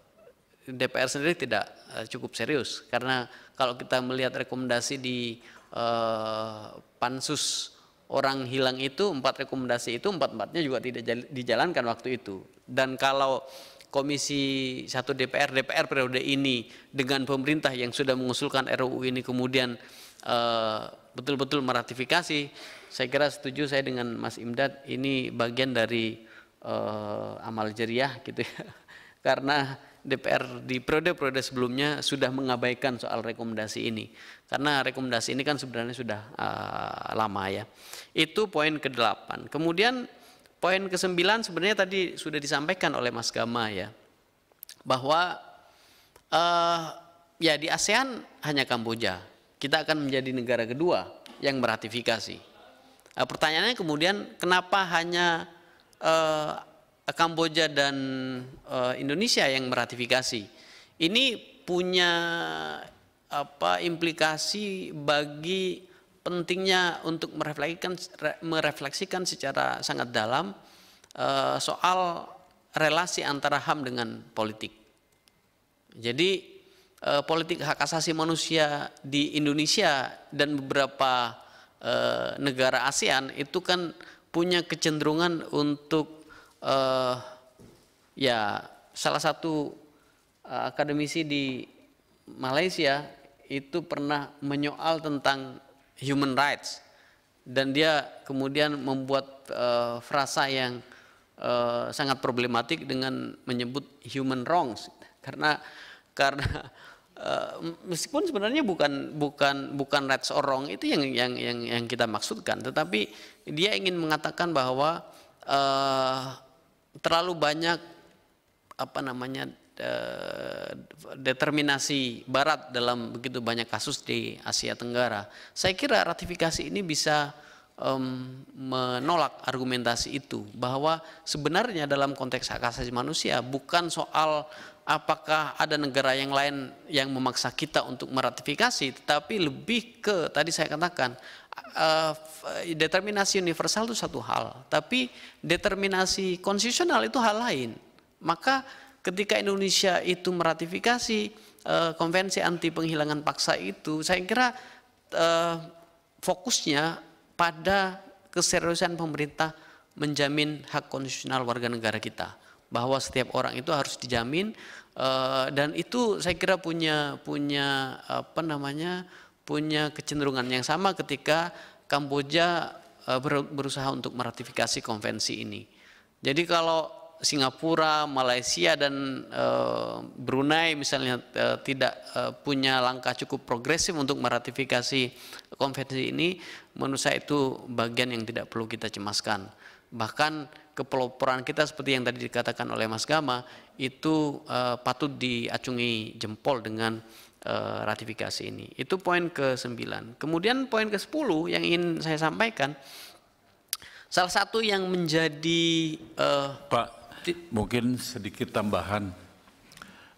DPR sendiri tidak eh, cukup serius karena kalau kita melihat rekomendasi di eh, pansus orang hilang itu empat rekomendasi itu empat empatnya juga tidak dijalankan waktu itu dan kalau Komisi satu DPR DPR periode ini dengan pemerintah yang sudah mengusulkan RUU ini kemudian eh, betul-betul meratifikasi saya kira setuju saya dengan Mas Imdad ini bagian dari uh, amal jariah gitu ya karena DPR di periode-periode sebelumnya sudah mengabaikan soal rekomendasi ini. Karena rekomendasi ini kan sebenarnya sudah uh, lama ya. Itu poin ke-8. Kemudian poin ke-9 sebenarnya tadi sudah disampaikan oleh Mas Gama ya. Bahwa uh, ya di ASEAN hanya Kamboja. Kita akan menjadi negara kedua yang meratifikasi. Uh, pertanyaannya kemudian kenapa hanya Eh, Kamboja dan uh, Indonesia yang meratifikasi. Ini punya apa implikasi bagi pentingnya untuk merefleksikan merefleksikan secara sangat dalam uh, soal relasi antara HAM dengan politik. Jadi uh, politik hak asasi manusia di Indonesia dan beberapa uh, negara ASEAN itu kan punya kecenderungan untuk uh, ya salah satu uh, akademisi di Malaysia itu pernah menyoal tentang human rights dan dia kemudian membuat uh, frasa yang uh, sangat problematik dengan menyebut human wrongs karena karena Uh, meskipun sebenarnya bukan bukan bukan rights or wrong itu yang yang yang yang kita maksudkan tetapi dia ingin mengatakan bahwa uh, terlalu banyak apa namanya eh, determinasi Barat dalam begitu banyak kasus di Asia Tenggara. Saya kira ratifikasi ini bisa um, menolak argumentasi itu bahwa sebenarnya dalam konteks hak asasi manusia bukan soal apakah ada negara yang lain yang memaksa kita untuk meratifikasi, tetapi lebih ke tadi saya katakan uh, determinasi universal itu satu hal, tapi determinasi konstitusional itu hal lain. Maka ketika Indonesia itu meratifikasi uh, konvensi anti penghilangan paksa itu, saya kira uh, fokusnya pada keseriusan pemerintah menjamin hak konstitusional warga negara kita bahwa setiap orang itu harus dijamin Eh, dan itu saya kira punya punya apa namanya punya kecenderungan yang sama ketika Kamboja eh, berusaha untuk meratifikasi konvensi ini. Jadi kalau Singapura, Malaysia dan eh, Brunei misalnya tidak punya langkah cukup progresif untuk meratifikasi konvensi ini, menurut saya itu bagian yang tidak perlu kita cemaskan. Bahkan kepeloporan kita seperti yang tadi dikatakan oleh Mas Gama itu uh, patut diacungi jempol dengan uh, ratifikasi ini. Itu poin ke sembilan. Kemudian poin ke sepuluh yang ingin saya sampaikan salah satu yang menjadi uh, Pak mungkin sedikit tambahan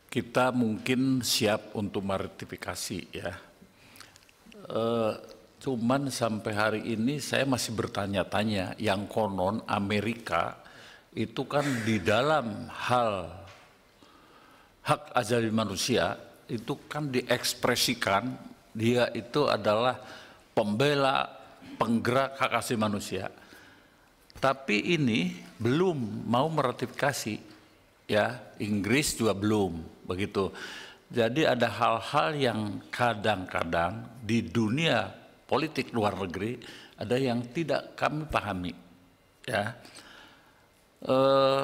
kita mungkin siap untuk meratifikasi ya. Uh, Cuman sampai hari ini saya masih bertanya-tanya yang konon Amerika itu kan di dalam hal hak azali manusia itu kan diekspresikan dia itu adalah pembela penggerak hak asasi manusia. Tapi ini belum mau meratifikasi ya, Inggris juga belum begitu. Jadi ada hal-hal yang kadang-kadang di dunia politik luar negeri ada yang tidak kami pahami ya e,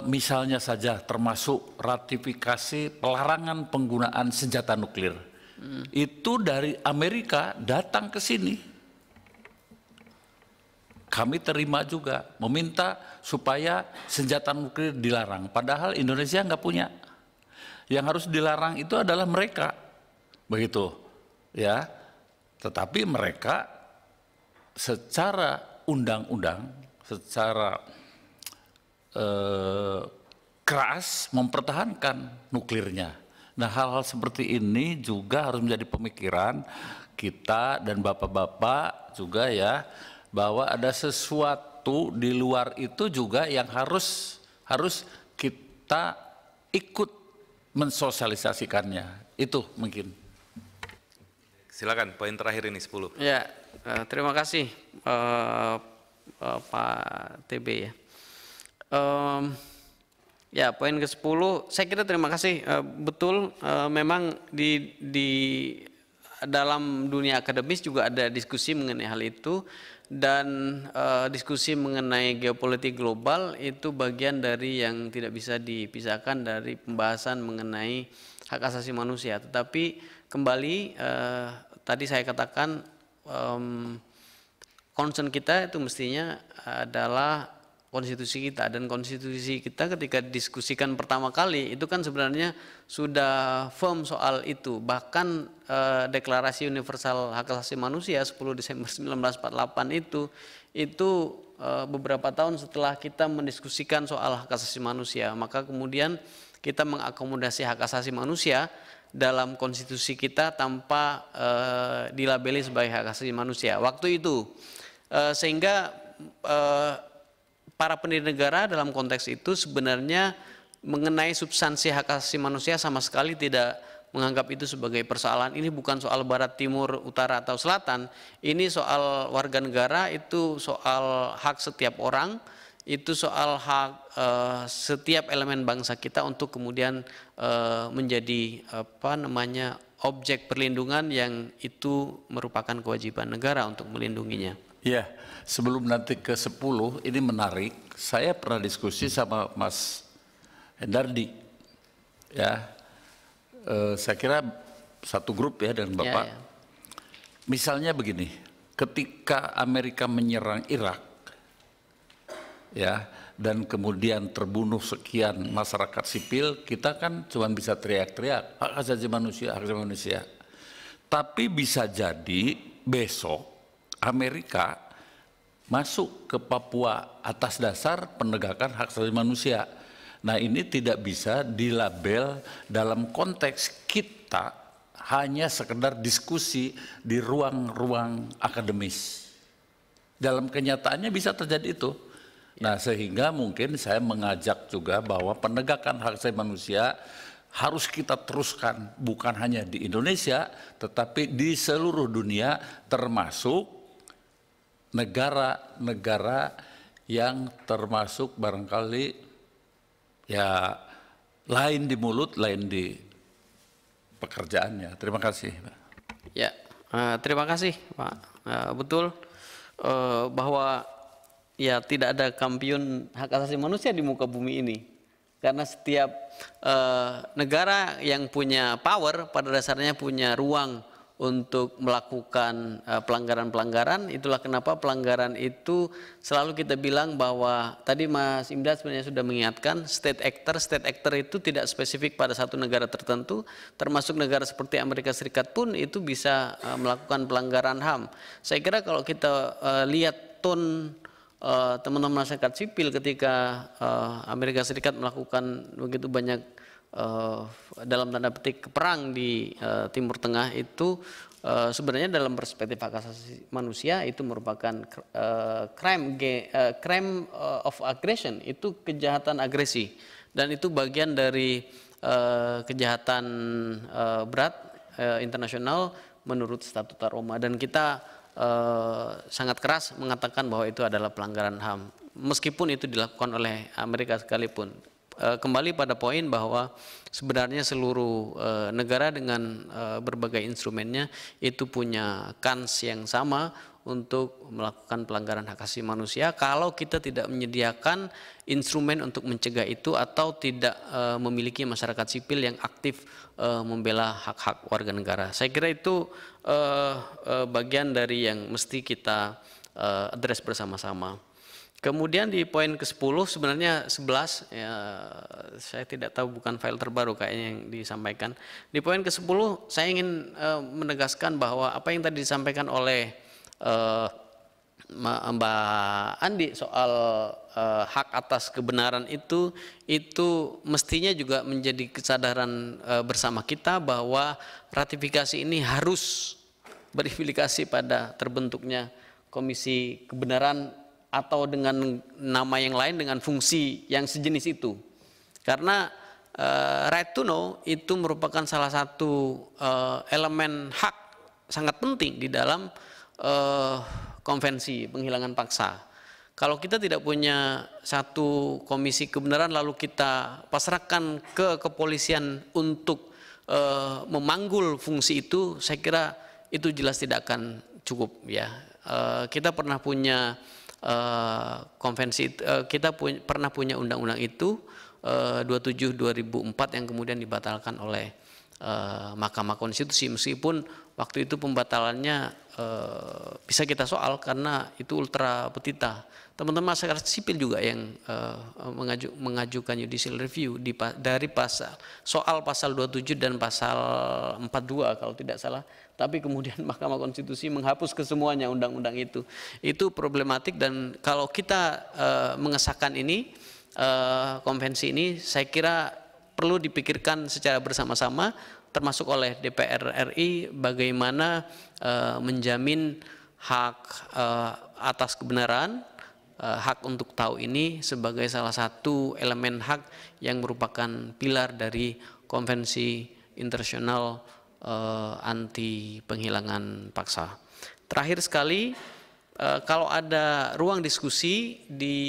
misalnya saja termasuk ratifikasi pelarangan penggunaan senjata nuklir hmm. itu dari Amerika datang ke sini kami terima juga meminta supaya senjata nuklir dilarang padahal Indonesia nggak punya yang harus dilarang itu adalah mereka begitu ya tetapi mereka secara undang-undang, secara eh, keras mempertahankan nuklirnya. Nah hal-hal seperti ini juga harus menjadi pemikiran kita dan bapak-bapak juga ya bahwa ada sesuatu di luar itu juga yang harus harus kita ikut mensosialisasikannya. Itu mungkin. Silakan poin terakhir ini 10. Ya, Eh, terima kasih uh, uh, Pak TB ya. Um, ya poin ke 10 saya kira terima kasih uh, betul uh, memang di di dalam dunia akademis juga ada diskusi mengenai hal itu dan uh, diskusi mengenai geopolitik global itu bagian dari yang tidak bisa dipisahkan dari pembahasan mengenai hak asasi manusia. Tetapi kembali uh, tadi saya katakan um, concern kita itu mestinya adalah konstitusi kita dan konstitusi kita ketika diskusikan pertama kali itu kan sebenarnya sudah firm soal itu bahkan e, deklarasi universal hak asasi manusia 10 Desember 1948 itu itu e, beberapa tahun setelah kita mendiskusikan soal hak asasi manusia maka kemudian kita mengakomodasi hak asasi manusia dalam konstitusi kita tanpa uh, dilabeli sebagai hak asasi manusia. Waktu itu uh, sehingga uh, para pendiri negara dalam konteks itu sebenarnya mengenai substansi hak asasi manusia sama sekali tidak menganggap itu sebagai persoalan. Ini bukan soal barat, timur, utara atau selatan. Ini soal warga negara itu soal hak setiap orang itu soal hak uh, setiap elemen bangsa kita untuk kemudian uh, menjadi apa namanya objek perlindungan yang itu merupakan kewajiban negara untuk melindunginya. Ya, sebelum nanti ke 10 ini menarik. Saya pernah diskusi sama Mas Hendardi. Ya. Uh, saya kira satu grup ya dengan ya, Bapak. Ya, ya. Misalnya begini, ketika Amerika menyerang Irak ya dan kemudian terbunuh sekian masyarakat sipil, kita kan cuma bisa teriak-teriak hak asasi manusia, hak asasi manusia. Tapi bisa jadi besok Amerika masuk ke Papua atas dasar penegakan hak asasi manusia. Nah ini tidak bisa dilabel dalam konteks kita hanya sekedar diskusi di ruang-ruang akademis. Dalam kenyataannya bisa terjadi itu. Nah, ya. sehingga mungkin saya mengajak juga bahwa penegakan hak asasi manusia harus kita teruskan bukan hanya di Indonesia tetapi di seluruh dunia termasuk negara-negara yang termasuk barangkali ya lain di mulut, lain di pekerjaannya. Terima kasih. Ya, uh, terima kasih Pak. Uh, betul uh, bahwa ya tidak ada kampion hak asasi manusia di muka bumi ini. Karena setiap uh, negara yang punya power pada dasarnya punya ruang untuk melakukan eh, pelanggaran-pelanggaran. Uh, Itulah kenapa pelanggaran itu selalu kita bilang bahwa tadi Mas Imdad sebenarnya sudah mengingatkan state actor, state actor itu tidak spesifik pada satu negara tertentu, termasuk negara seperti Amerika Serikat pun itu bisa uh, melakukan pelanggaran HAM. Saya kira kalau kita lihat tone Eh, teman-teman uh, masyarakat sipil ketika uh, Amerika Serikat melakukan begitu banyak uh, dalam tanda petik perang di uh, Timur Tengah itu uh, sebenarnya dalam perspektif hak asasi manusia itu merupakan uh, crime uh, crime of aggression itu kejahatan agresi dan itu bagian dari uh, kejahatan uh, berat uh, internasional menurut statuta Roma dan kita Eh, sangat keras mengatakan bahwa itu adalah pelanggaran HAM meskipun itu dilakukan oleh Amerika sekalipun eh, kembali pada poin bahwa sebenarnya seluruh eh, negara dengan berbagai instrumennya itu punya kans yang sama untuk melakukan pelanggaran hak asasi manusia kalau kita tidak menyediakan instrumen untuk mencegah itu atau tidak memiliki masyarakat sipil yang aktif uh, membela hak-hak warga negara. Saya kira itu uh, uh, bagian dari yang mesti kita uh, address bersama-sama. Kemudian di poin ke-10 sebenarnya 11 ya saya tidak tahu bukan file terbaru kayaknya yang disampaikan. Di poin ke-10 saya ingin uh, menegaskan bahwa apa yang tadi disampaikan oleh uh, Mbak Andi soal uh, hak atas kebenaran itu itu mestinya juga menjadi kesadaran uh, bersama kita bahwa ratifikasi ini harus berimplikasi pada terbentuknya komisi kebenaran atau dengan nama yang lain dengan fungsi yang sejenis itu. Karena uh, right to know itu merupakan salah satu uh, elemen hak sangat penting di dalam uh, konvensi penghilangan paksa. Kalau kita tidak punya satu komisi kebenaran lalu kita pasrahkan ke kepolisian untuk e, memanggul fungsi itu, saya kira itu jelas tidak akan cukup ya. E, kita pernah punya e, konvensi, e, kita pu pernah punya undang-undang itu e, 27 2004 yang kemudian dibatalkan oleh Mahkamah Konstitusi meskipun waktu itu pembatalannya Eh, bisa kita soal karena itu ultra petita. Teman-teman masyarakat sipil juga yang uh, mengajukan judicial review di, dari pasal soal pasal 27 dan pasal 42 kalau tidak salah. Tapi kemudian Mahkamah Konstitusi menghapus kesemuanya undang-undang itu. Itu problematik dan kalau kita uh, mengesahkan ini uh, konvensi ini saya kira perlu dipikirkan secara bersama-sama termasuk oleh DPR RI bagaimana uh, menjamin hak uh, atas kebenaran uh, hak untuk tahu ini sebagai salah satu elemen hak yang merupakan pilar dari konvensi internasional uh, anti penghilangan paksa. Terakhir sekali Uh, kalau ada ruang diskusi di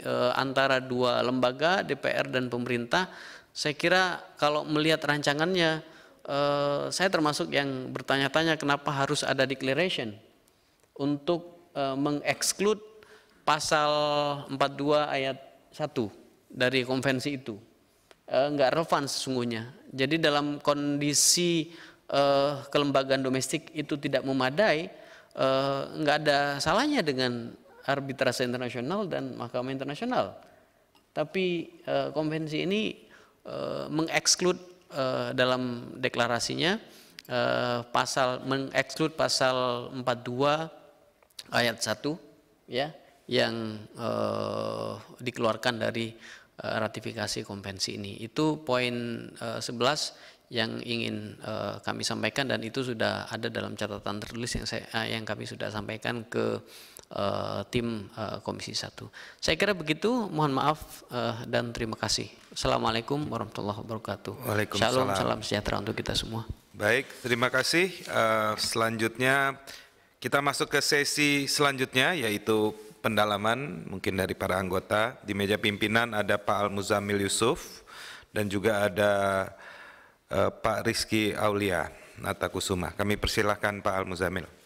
uh, antara dua lembaga DPR dan pemerintah saya kira kalau melihat rancangannya, eh, saya termasuk yang bertanya-tanya kenapa harus ada declaration untuk eh, mengeksklud pasal 42 ayat 1 dari konvensi itu. Eh, enggak relevan sesungguhnya. Jadi dalam kondisi eh, kelembagaan domestik itu tidak memadai, eh, enggak ada salahnya dengan arbitrase internasional dan mahkamah internasional. Tapi eh, konvensi ini Eh, mengeksklud uh, eh, dalam deklarasinya uh, pasal mengeksklud pasal 42 ayat 1 ya yang uh, dikeluarkan dari uh, ratifikasi konvensi ini. Itu poin uh, 11 yang ingin uh, kami sampaikan dan itu sudah ada dalam catatan tertulis yang saya uh, yang kami sudah sampaikan ke uh, tim uh, Komisi 1. Saya kira begitu, mohon maaf uh, dan terima kasih. Assalamualaikum warahmatullahi wabarakatuh. Waalaikumsalam. Shalom, salam sejahtera untuk kita semua. Baik, terima kasih. Uh, selanjutnya kita masuk ke sesi selanjutnya yaitu pendalaman mungkin dari para anggota. Di meja pimpinan ada Pak Al-Muzamil Yusuf dan juga ada uh, Pak Rizky Aulia Natakusuma. Kami persilahkan Pak Al-Muzamil.